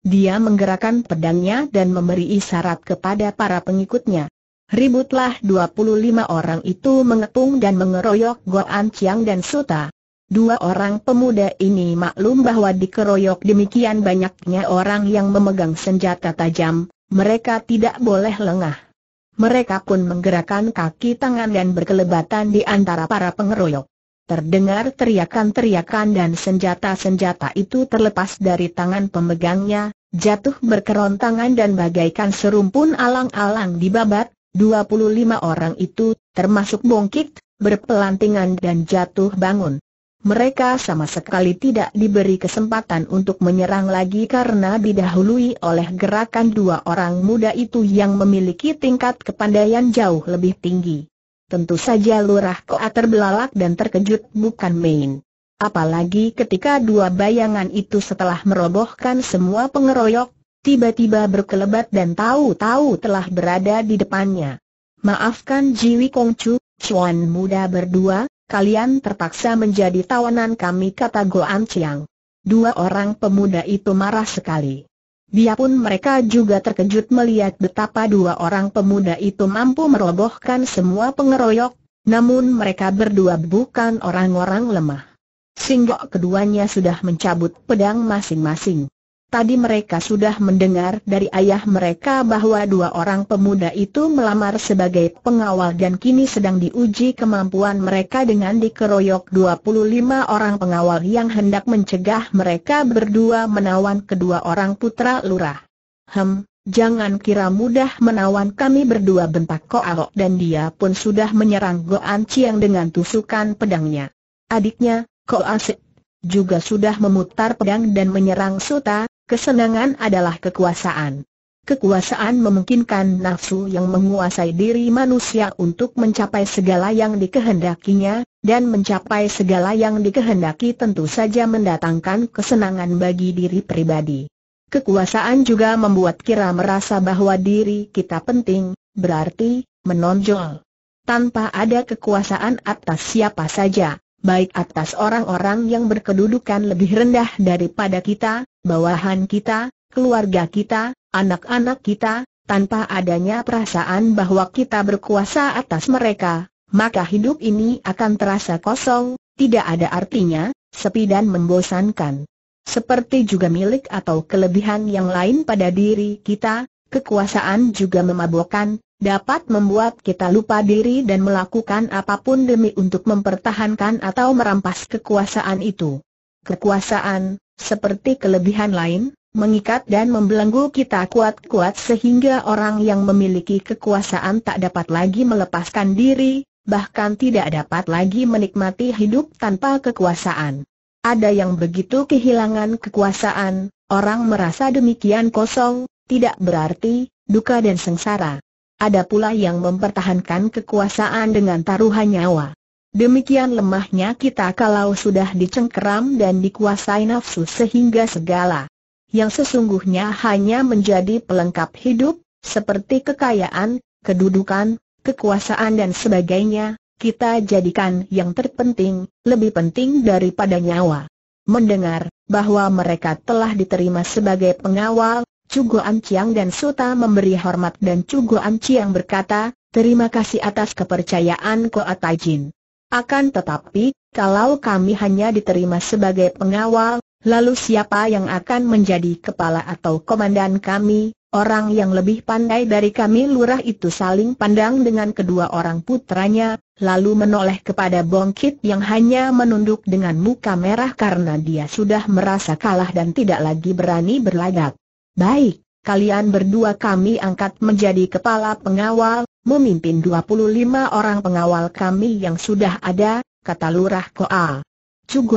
Dia menggerakkan pedangnya dan memberi isyarat kepada para pengikutnya. Ributlah 25 orang itu mengepung dan mengeroyok Goan Chiang dan Suta. Dua orang pemuda ini maklum bahwa dikeroyok demikian banyaknya orang yang memegang senjata tajam, mereka tidak boleh lengah. Mereka pun menggerakkan kaki tangan dan berkelebatan di antara para pengeroyok. Terdengar teriakan-teriakan dan senjata-senjata itu terlepas dari tangan pemegangnya, jatuh berkerontangan dan bagaikan serumpun alang-alang di dibabat, 25 orang itu, termasuk bongkit, berpelantingan dan jatuh bangun mereka sama sekali tidak diberi kesempatan untuk menyerang lagi karena didahului oleh gerakan dua orang muda itu yang memiliki tingkat kepandaian jauh lebih tinggi. Tentu saja Lurah Koa terbelalak dan terkejut bukan main. Apalagi ketika dua bayangan itu setelah merobohkan semua pengeroyok, tiba-tiba berkelebat dan tahu-tahu telah berada di depannya. Maafkan Jiwi Kongcu, Chuan muda berdua, kalian terpaksa menjadi tawanan kami kata Goan Chiang. Dua orang pemuda itu marah sekali. Biarpun mereka juga terkejut melihat betapa dua orang pemuda itu mampu merobohkan semua pengeroyok, namun mereka berdua bukan orang-orang lemah. Singgok keduanya sudah mencabut pedang masing-masing. Tadi mereka sudah mendengar dari ayah mereka bahwa dua orang pemuda itu melamar sebagai pengawal dan kini sedang diuji kemampuan mereka dengan dikeroyok 25 orang pengawal yang hendak mencegah mereka berdua menawan kedua orang putra lurah. Hem, jangan kira mudah menawan kami berdua bentak Koarok dan dia pun sudah menyerang Goan Chiang dengan tusukan pedangnya. Adiknya, Koasik, juga sudah memutar pedang dan menyerang Suta, Kesenangan adalah kekuasaan. Kekuasaan memungkinkan nafsu yang menguasai diri manusia untuk mencapai segala yang dikehendakinya, dan mencapai segala yang dikehendaki tentu saja mendatangkan kesenangan bagi diri pribadi. Kekuasaan juga membuat kira merasa bahwa diri kita penting, berarti, menonjol. Tanpa ada kekuasaan atas siapa saja, baik atas orang-orang yang berkedudukan lebih rendah daripada kita, bawahan kita, keluarga kita, anak-anak kita, tanpa adanya perasaan bahwa kita berkuasa atas mereka, maka hidup ini akan terasa kosong, tidak ada artinya, sepi dan membosankan. Seperti juga milik atau kelebihan yang lain pada diri kita, kekuasaan juga memabukkan dapat membuat kita lupa diri dan melakukan apapun demi untuk mempertahankan atau merampas kekuasaan itu. Kekuasaan, seperti kelebihan lain, mengikat dan membelenggu kita kuat-kuat sehingga orang yang memiliki kekuasaan tak dapat lagi melepaskan diri, bahkan tidak dapat lagi menikmati hidup tanpa kekuasaan. Ada yang begitu kehilangan kekuasaan, orang merasa demikian kosong, tidak berarti, duka dan sengsara ada pula yang mempertahankan kekuasaan dengan taruhan nyawa. Demikian lemahnya kita kalau sudah dicengkeram dan dikuasai nafsu sehingga segala yang sesungguhnya hanya menjadi pelengkap hidup, seperti kekayaan, kedudukan, kekuasaan dan sebagainya, kita jadikan yang terpenting, lebih penting daripada nyawa. Mendengar bahwa mereka telah diterima sebagai pengawal, Cugo Anciang dan Suta memberi hormat dan Cugo Anciang berkata, terima kasih atas kepercayaan Koat Jin. Akan tetapi, kalau kami hanya diterima sebagai pengawal, lalu siapa yang akan menjadi kepala atau komandan kami? Orang yang lebih pandai dari kami lurah itu saling pandang dengan kedua orang putranya, lalu menoleh kepada Bongkit yang hanya menunduk dengan muka merah karena dia sudah merasa kalah dan tidak lagi berani berlagak. Baik, kalian berdua kami angkat menjadi kepala pengawal, memimpin 25 orang pengawal kami yang sudah ada, kata Lurah Koa.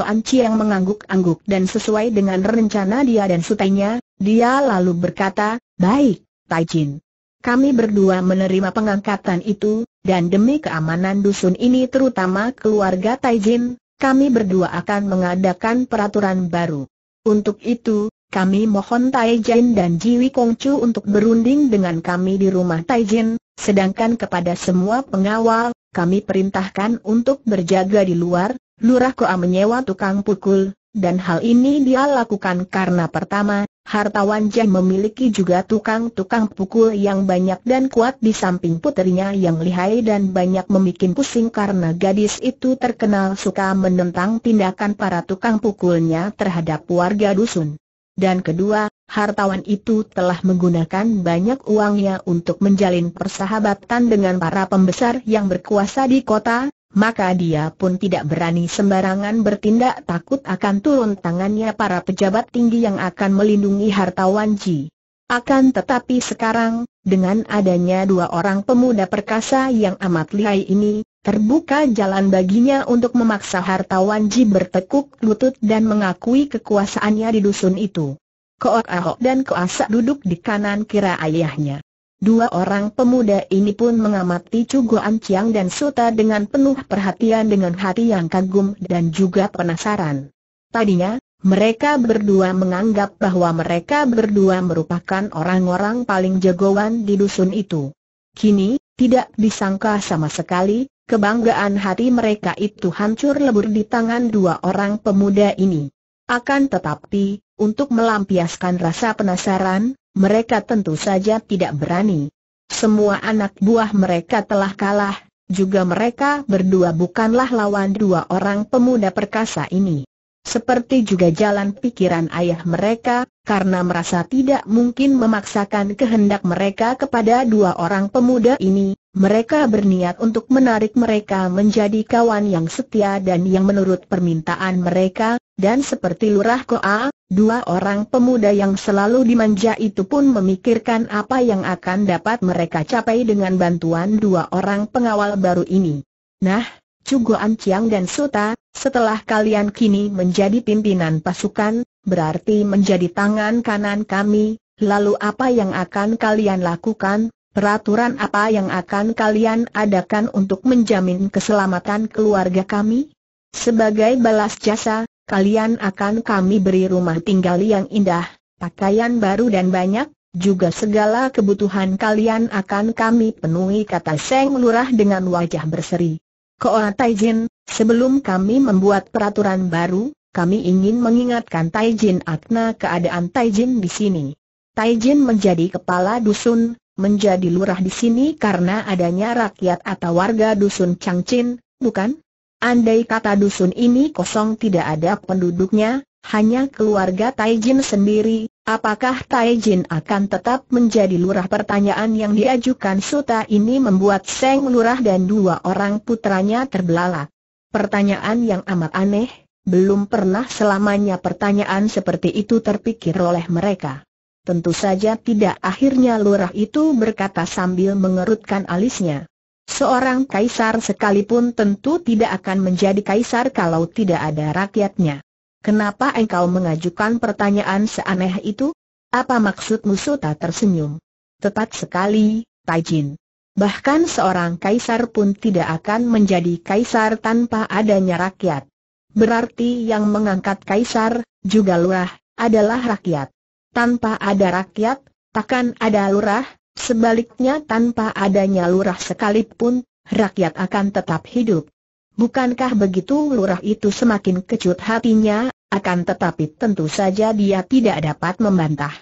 Anci yang mengangguk-angguk dan sesuai dengan rencana dia dan sutainya, dia lalu berkata, Baik, Taizin. Kami berdua menerima pengangkatan itu, dan demi keamanan dusun ini terutama keluarga Taizin, kami berdua akan mengadakan peraturan baru. Untuk itu, kami mohon Tai Jin dan Jiwi Kongcu untuk berunding dengan kami di rumah Tai Jin, sedangkan kepada semua pengawal, kami perintahkan untuk berjaga di luar, Lurah Koa menyewa tukang pukul, dan hal ini dia lakukan karena pertama, hartawan Jai memiliki juga tukang-tukang pukul yang banyak dan kuat di samping putrinya yang lihai dan banyak memikin pusing karena gadis itu terkenal suka menentang tindakan para tukang pukulnya terhadap warga dusun. Dan kedua, hartawan itu telah menggunakan banyak uangnya untuk menjalin persahabatan dengan para pembesar yang berkuasa di kota, maka dia pun tidak berani sembarangan bertindak takut akan turun tangannya para pejabat tinggi yang akan melindungi hartawan Ji. Akan tetapi sekarang, dengan adanya dua orang pemuda perkasa yang amat lihai ini, Terbuka jalan baginya untuk memaksa hartawan Ji bertekuk lutut dan mengakui kekuasaannya di dusun itu. Koak Ahok dan Koasak duduk di kanan kira ayahnya. Dua orang pemuda ini pun mengamati Cuguan Ciang dan Suta dengan penuh perhatian dengan hati yang kagum dan juga penasaran. Tadinya, mereka berdua menganggap bahwa mereka berdua merupakan orang-orang paling jagoan di dusun itu. Kini, tidak disangka sama sekali, kebanggaan hati mereka itu hancur lebur di tangan dua orang pemuda ini. Akan tetapi, untuk melampiaskan rasa penasaran, mereka tentu saja tidak berani. Semua anak buah mereka telah kalah, juga mereka berdua bukanlah lawan dua orang pemuda perkasa ini. Seperti juga jalan pikiran ayah mereka, karena merasa tidak mungkin memaksakan kehendak mereka kepada dua orang pemuda ini, mereka berniat untuk menarik mereka menjadi kawan yang setia dan yang menurut permintaan mereka, dan seperti Lurah Koa, dua orang pemuda yang selalu dimanja itu pun memikirkan apa yang akan dapat mereka capai dengan bantuan dua orang pengawal baru ini. Nah, Cugo Anciang dan Suta, setelah kalian kini menjadi pimpinan pasukan, berarti menjadi tangan kanan kami, lalu apa yang akan kalian lakukan, Peraturan apa yang akan kalian adakan untuk menjamin keselamatan keluarga kami? Sebagai balas jasa, kalian akan kami beri rumah tinggal yang indah, pakaian baru dan banyak, juga segala kebutuhan kalian akan kami penuhi kata Seng Lurah dengan wajah berseri. Koa Taijin, sebelum kami membuat peraturan baru, kami ingin mengingatkan Taijin Akna keadaan Taijin di sini. Taijin menjadi kepala dusun, menjadi lurah di sini karena adanya rakyat atau warga dusun Changchin, bukan? Andai kata dusun ini kosong tidak ada penduduknya, hanya keluarga Taijin sendiri, apakah Taijin akan tetap menjadi lurah? Pertanyaan yang diajukan Suta ini membuat Seng Lurah dan dua orang putranya terbelalak. Pertanyaan yang amat aneh, belum pernah selamanya pertanyaan seperti itu terpikir oleh mereka. Tentu saja tidak akhirnya lurah itu berkata sambil mengerutkan alisnya. Seorang kaisar sekalipun tentu tidak akan menjadi kaisar kalau tidak ada rakyatnya. Kenapa engkau mengajukan pertanyaan seaneh itu? Apa maksudmu Sota tersenyum? Tepat sekali, Taijin. Bahkan seorang kaisar pun tidak akan menjadi kaisar tanpa adanya rakyat. Berarti yang mengangkat kaisar, juga lurah, adalah rakyat tanpa ada rakyat, takkan ada lurah, sebaliknya tanpa adanya lurah sekalipun, rakyat akan tetap hidup. Bukankah begitu lurah itu semakin kecut hatinya, akan tetapi tentu saja dia tidak dapat membantah.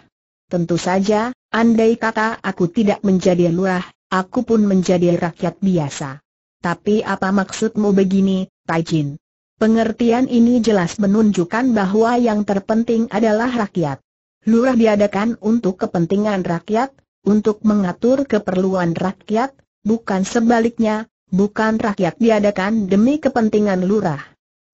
Tentu saja, andai kata aku tidak menjadi lurah, aku pun menjadi rakyat biasa. Tapi apa maksudmu begini, Taijin? Pengertian ini jelas menunjukkan bahwa yang terpenting adalah rakyat. Lurah diadakan untuk kepentingan rakyat, untuk mengatur keperluan rakyat, bukan sebaliknya, bukan rakyat diadakan demi kepentingan lurah.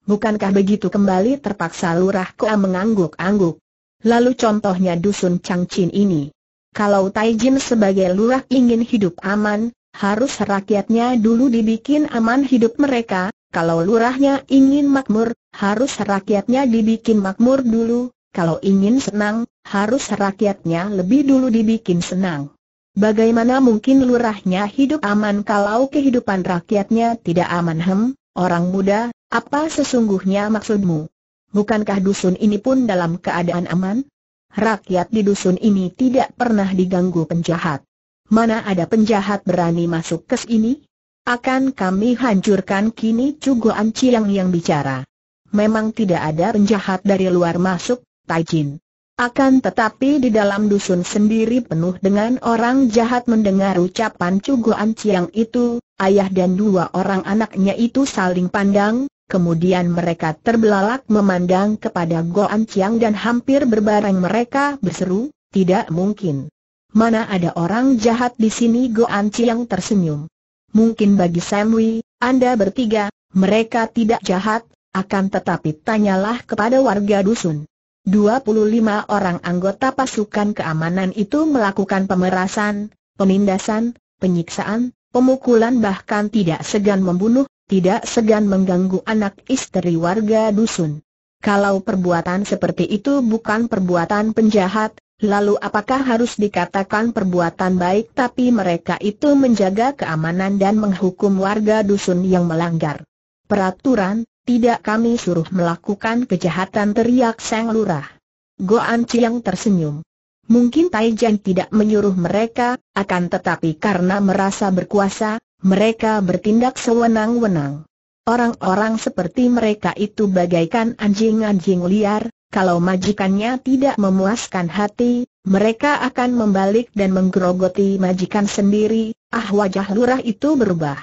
Bukankah begitu kembali terpaksa lurah Koa mengangguk-angguk? Lalu contohnya dusun Changchin ini. Kalau Taijin sebagai lurah ingin hidup aman, harus rakyatnya dulu dibikin aman hidup mereka, kalau lurahnya ingin makmur, harus rakyatnya dibikin makmur dulu, kalau ingin senang, harus rakyatnya lebih dulu dibikin senang. Bagaimana mungkin lurahnya hidup aman kalau kehidupan rakyatnya tidak aman hem, orang muda, apa sesungguhnya maksudmu? Bukankah dusun ini pun dalam keadaan aman? Rakyat di dusun ini tidak pernah diganggu penjahat. Mana ada penjahat berani masuk ke sini? Akan kami hancurkan kini Cugo Anciang yang bicara. Memang tidak ada penjahat dari luar masuk, Taijin. Akan tetapi di dalam dusun sendiri penuh dengan orang jahat mendengar ucapan Cuguan Ciang itu, ayah dan dua orang anaknya itu saling pandang, kemudian mereka terbelalak memandang kepada Go Anciang dan hampir berbareng mereka berseru, tidak mungkin. Mana ada orang jahat di sini Go Anciang tersenyum. Mungkin bagi Samui, Anda bertiga, mereka tidak jahat, akan tetapi tanyalah kepada warga dusun. 25 orang anggota pasukan keamanan itu melakukan pemerasan, penindasan, penyiksaan, pemukulan bahkan tidak segan membunuh, tidak segan mengganggu anak istri warga dusun. Kalau perbuatan seperti itu bukan perbuatan penjahat, lalu apakah harus dikatakan perbuatan baik tapi mereka itu menjaga keamanan dan menghukum warga dusun yang melanggar peraturan, tidak kami suruh melakukan kejahatan teriak Sang Lurah. Goan Chiang tersenyum. Mungkin Taijan tidak menyuruh mereka, akan tetapi karena merasa berkuasa, mereka bertindak sewenang-wenang. Orang-orang seperti mereka itu bagaikan anjing-anjing liar, kalau majikannya tidak memuaskan hati, mereka akan membalik dan menggerogoti majikan sendiri, ah wajah lurah itu berubah.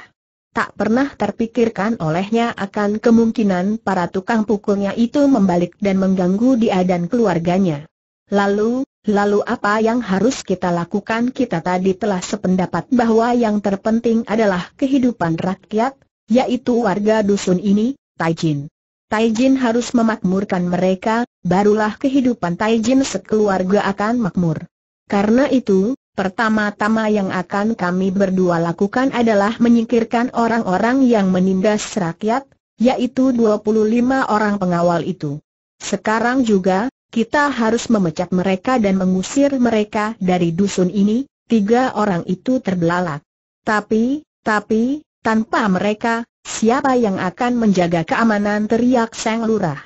Tak pernah terpikirkan olehnya akan kemungkinan para tukang pukulnya itu membalik dan mengganggu dia dan keluarganya. Lalu, lalu apa yang harus kita lakukan? Kita tadi telah sependapat bahwa yang terpenting adalah kehidupan rakyat, yaitu warga dusun ini, Taijin. Taijin harus memakmurkan mereka, barulah kehidupan Taijin sekeluarga akan makmur. Karena itu, Pertama-tama yang akan kami berdua lakukan adalah menyingkirkan orang-orang yang menindas rakyat, yaitu 25 orang pengawal itu. Sekarang juga, kita harus memecat mereka dan mengusir mereka dari dusun ini, tiga orang itu terbelalak. Tapi, tapi, tanpa mereka, siapa yang akan menjaga keamanan teriak sang Lurah.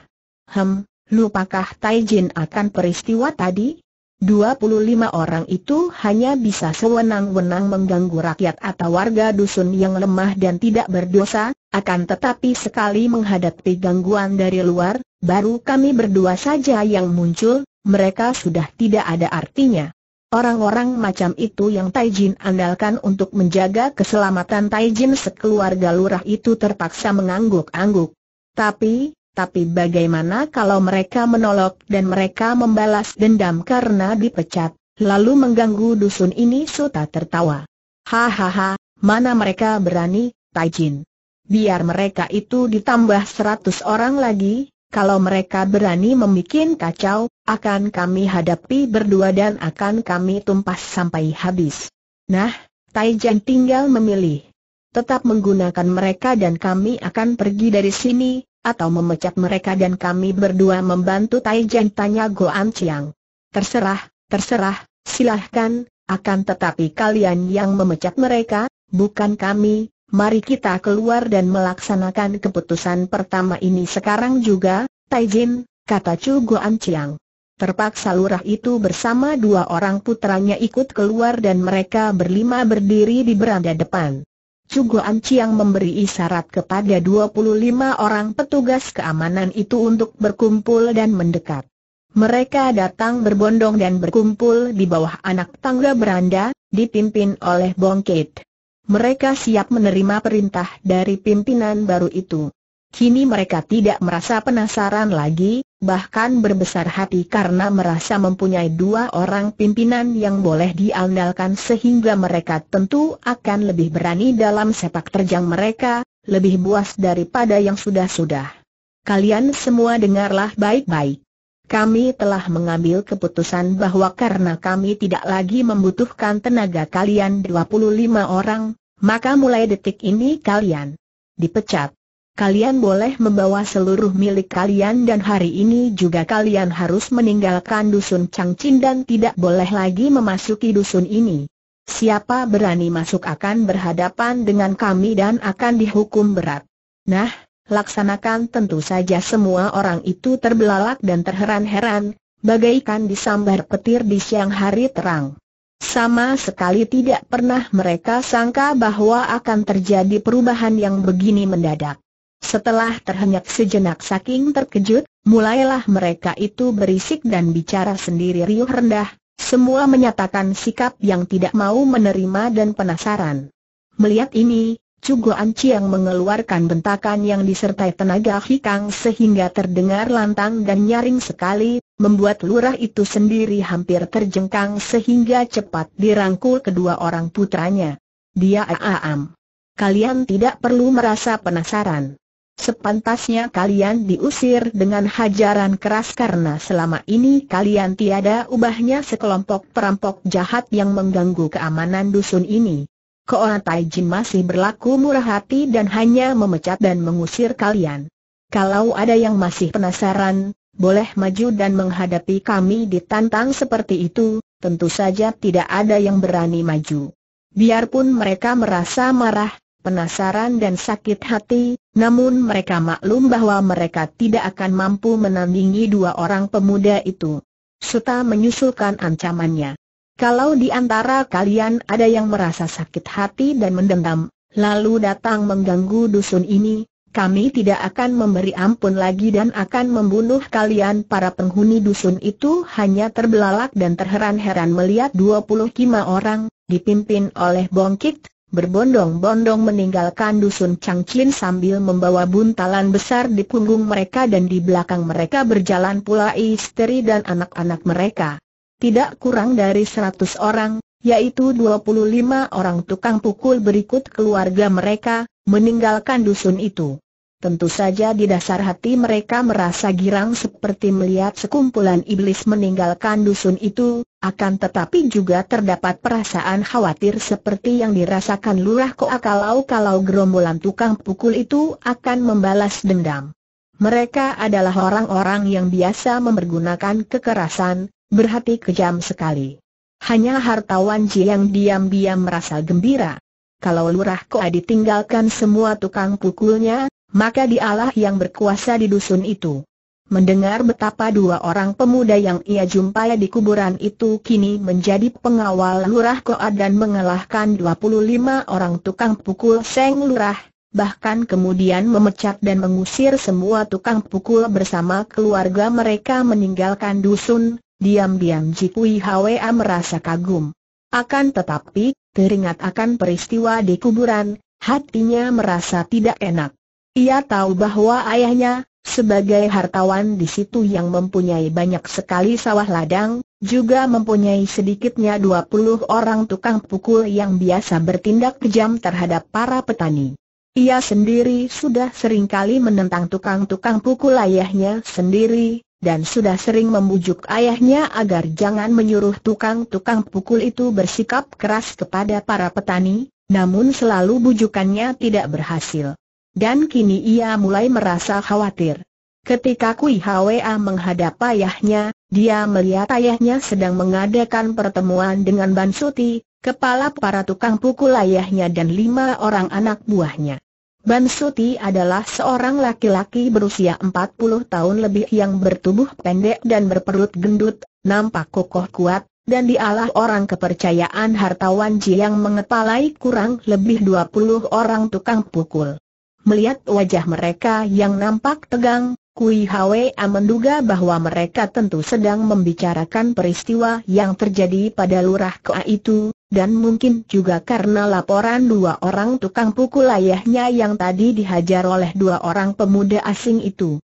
Hem, lupakah Taijin akan peristiwa tadi? 25 orang itu hanya bisa sewenang-wenang mengganggu rakyat atau warga dusun yang lemah dan tidak berdosa, akan tetapi sekali menghadapi gangguan dari luar, baru kami berdua saja yang muncul, mereka sudah tidak ada artinya. Orang-orang macam itu yang Taijin andalkan untuk menjaga keselamatan Taijin sekeluarga lurah itu terpaksa mengangguk-angguk. Tapi, tapi bagaimana kalau mereka menolak dan mereka membalas dendam karena dipecat, lalu mengganggu dusun ini Suta tertawa. Hahaha, mana mereka berani, Taijin. Biar mereka itu ditambah seratus orang lagi, kalau mereka berani membuat kacau, akan kami hadapi berdua dan akan kami tumpas sampai habis. Nah, Taijin tinggal memilih. Tetap menggunakan mereka dan kami akan pergi dari sini, atau memecat mereka dan kami berdua membantu Taijen tanya Goan Chiang. Terserah, terserah, silahkan, akan tetapi kalian yang memecat mereka, bukan kami, mari kita keluar dan melaksanakan keputusan pertama ini sekarang juga, Taijin, kata Chu Goan Chiang. Terpaksa lurah itu bersama dua orang putranya ikut keluar dan mereka berlima berdiri di beranda depan. Cuguan yang memberi isyarat kepada 25 orang petugas keamanan itu untuk berkumpul dan mendekat. Mereka datang berbondong dan berkumpul di bawah anak tangga beranda, dipimpin oleh Bongkit. Mereka siap menerima perintah dari pimpinan baru itu. Kini mereka tidak merasa penasaran lagi, bahkan berbesar hati karena merasa mempunyai dua orang pimpinan yang boleh diandalkan sehingga mereka tentu akan lebih berani dalam sepak terjang mereka, lebih buas daripada yang sudah-sudah. Kalian semua dengarlah baik-baik. Kami telah mengambil keputusan bahwa karena kami tidak lagi membutuhkan tenaga kalian 25 orang, maka mulai detik ini kalian dipecat. Kalian boleh membawa seluruh milik kalian dan hari ini juga kalian harus meninggalkan dusun Changcin dan tidak boleh lagi memasuki dusun ini. Siapa berani masuk akan berhadapan dengan kami dan akan dihukum berat. Nah, laksanakan tentu saja semua orang itu terbelalak dan terheran-heran, bagaikan disambar petir di siang hari terang. Sama sekali tidak pernah mereka sangka bahwa akan terjadi perubahan yang begini mendadak. Setelah terhenyak sejenak saking terkejut, mulailah mereka itu berisik dan bicara sendiri riuh rendah, semua menyatakan sikap yang tidak mau menerima dan penasaran. Melihat ini, Cugo Anci yang mengeluarkan bentakan yang disertai tenaga hikang sehingga terdengar lantang dan nyaring sekali, membuat lurah itu sendiri hampir terjengkang sehingga cepat dirangkul kedua orang putranya. Dia aam. Kalian tidak perlu merasa penasaran. Sepantasnya kalian diusir dengan hajaran keras karena selama ini kalian tiada ubahnya sekelompok perampok jahat yang mengganggu keamanan dusun ini. Koa Taijin masih berlaku murah hati dan hanya memecat dan mengusir kalian. Kalau ada yang masih penasaran, boleh maju dan menghadapi kami ditantang seperti itu, tentu saja tidak ada yang berani maju. Biarpun mereka merasa marah, penasaran dan sakit hati, namun mereka maklum bahwa mereka tidak akan mampu menandingi dua orang pemuda itu. Suta menyusulkan ancamannya. Kalau di antara kalian ada yang merasa sakit hati dan mendendam, lalu datang mengganggu dusun ini, kami tidak akan memberi ampun lagi dan akan membunuh kalian para penghuni dusun itu hanya terbelalak dan terheran-heran melihat puluh lima orang, dipimpin oleh Bongkit, Berbondong-bondong meninggalkan dusun Changchin sambil membawa buntalan besar di punggung mereka dan di belakang mereka berjalan pula istri dan anak-anak mereka. Tidak kurang dari seratus orang, yaitu dua puluh lima orang tukang pukul berikut keluarga mereka, meninggalkan dusun itu. Tentu saja di dasar hati mereka merasa girang seperti melihat sekumpulan iblis meninggalkan dusun itu, akan tetapi juga terdapat perasaan khawatir seperti yang dirasakan lurah Koa kalau-kalau gerombolan tukang pukul itu akan membalas dendam. Mereka adalah orang-orang yang biasa mempergunakan kekerasan, berhati kejam sekali. Hanya hartawan Ji yang diam-diam merasa gembira. Kalau lurah Koa ditinggalkan semua tukang pukulnya, maka dialah yang berkuasa di dusun itu. Mendengar betapa dua orang pemuda yang ia jumpai di kuburan itu kini menjadi pengawal lurah Koa dan mengalahkan 25 orang tukang pukul Seng Lurah, bahkan kemudian memecat dan mengusir semua tukang pukul bersama keluarga mereka meninggalkan dusun, diam-diam Jipui Hwa merasa kagum. Akan tetapi, teringat akan peristiwa di kuburan, hatinya merasa tidak enak. Ia tahu bahwa ayahnya, sebagai hartawan di situ yang mempunyai banyak sekali sawah ladang, juga mempunyai sedikitnya 20 orang tukang pukul yang biasa bertindak kejam terhadap para petani. Ia sendiri sudah sering kali menentang tukang-tukang pukul ayahnya sendiri, dan sudah sering membujuk ayahnya agar jangan menyuruh tukang-tukang pukul itu bersikap keras kepada para petani, namun selalu bujukannya tidak berhasil. Dan kini ia mulai merasa khawatir. Ketika Kui Hwa menghadap ayahnya, dia melihat ayahnya sedang mengadakan pertemuan dengan Bansuti, kepala para tukang pukul ayahnya dan lima orang anak buahnya. Bansuti adalah seorang laki-laki berusia 40 tahun lebih yang bertubuh pendek dan berperut gendut, nampak kokoh kuat, dan dialah orang kepercayaan hartawan Ji yang mengepalai kurang lebih 20 orang tukang pukul. Melihat wajah mereka yang nampak tegang, Kui Hwa menduga bahwa mereka tentu sedang membicarakan peristiwa yang terjadi pada lurah Koa itu, dan mungkin juga karena laporan dua orang tukang pukul ayahnya yang tadi dihajar oleh dua orang pemuda asing itu.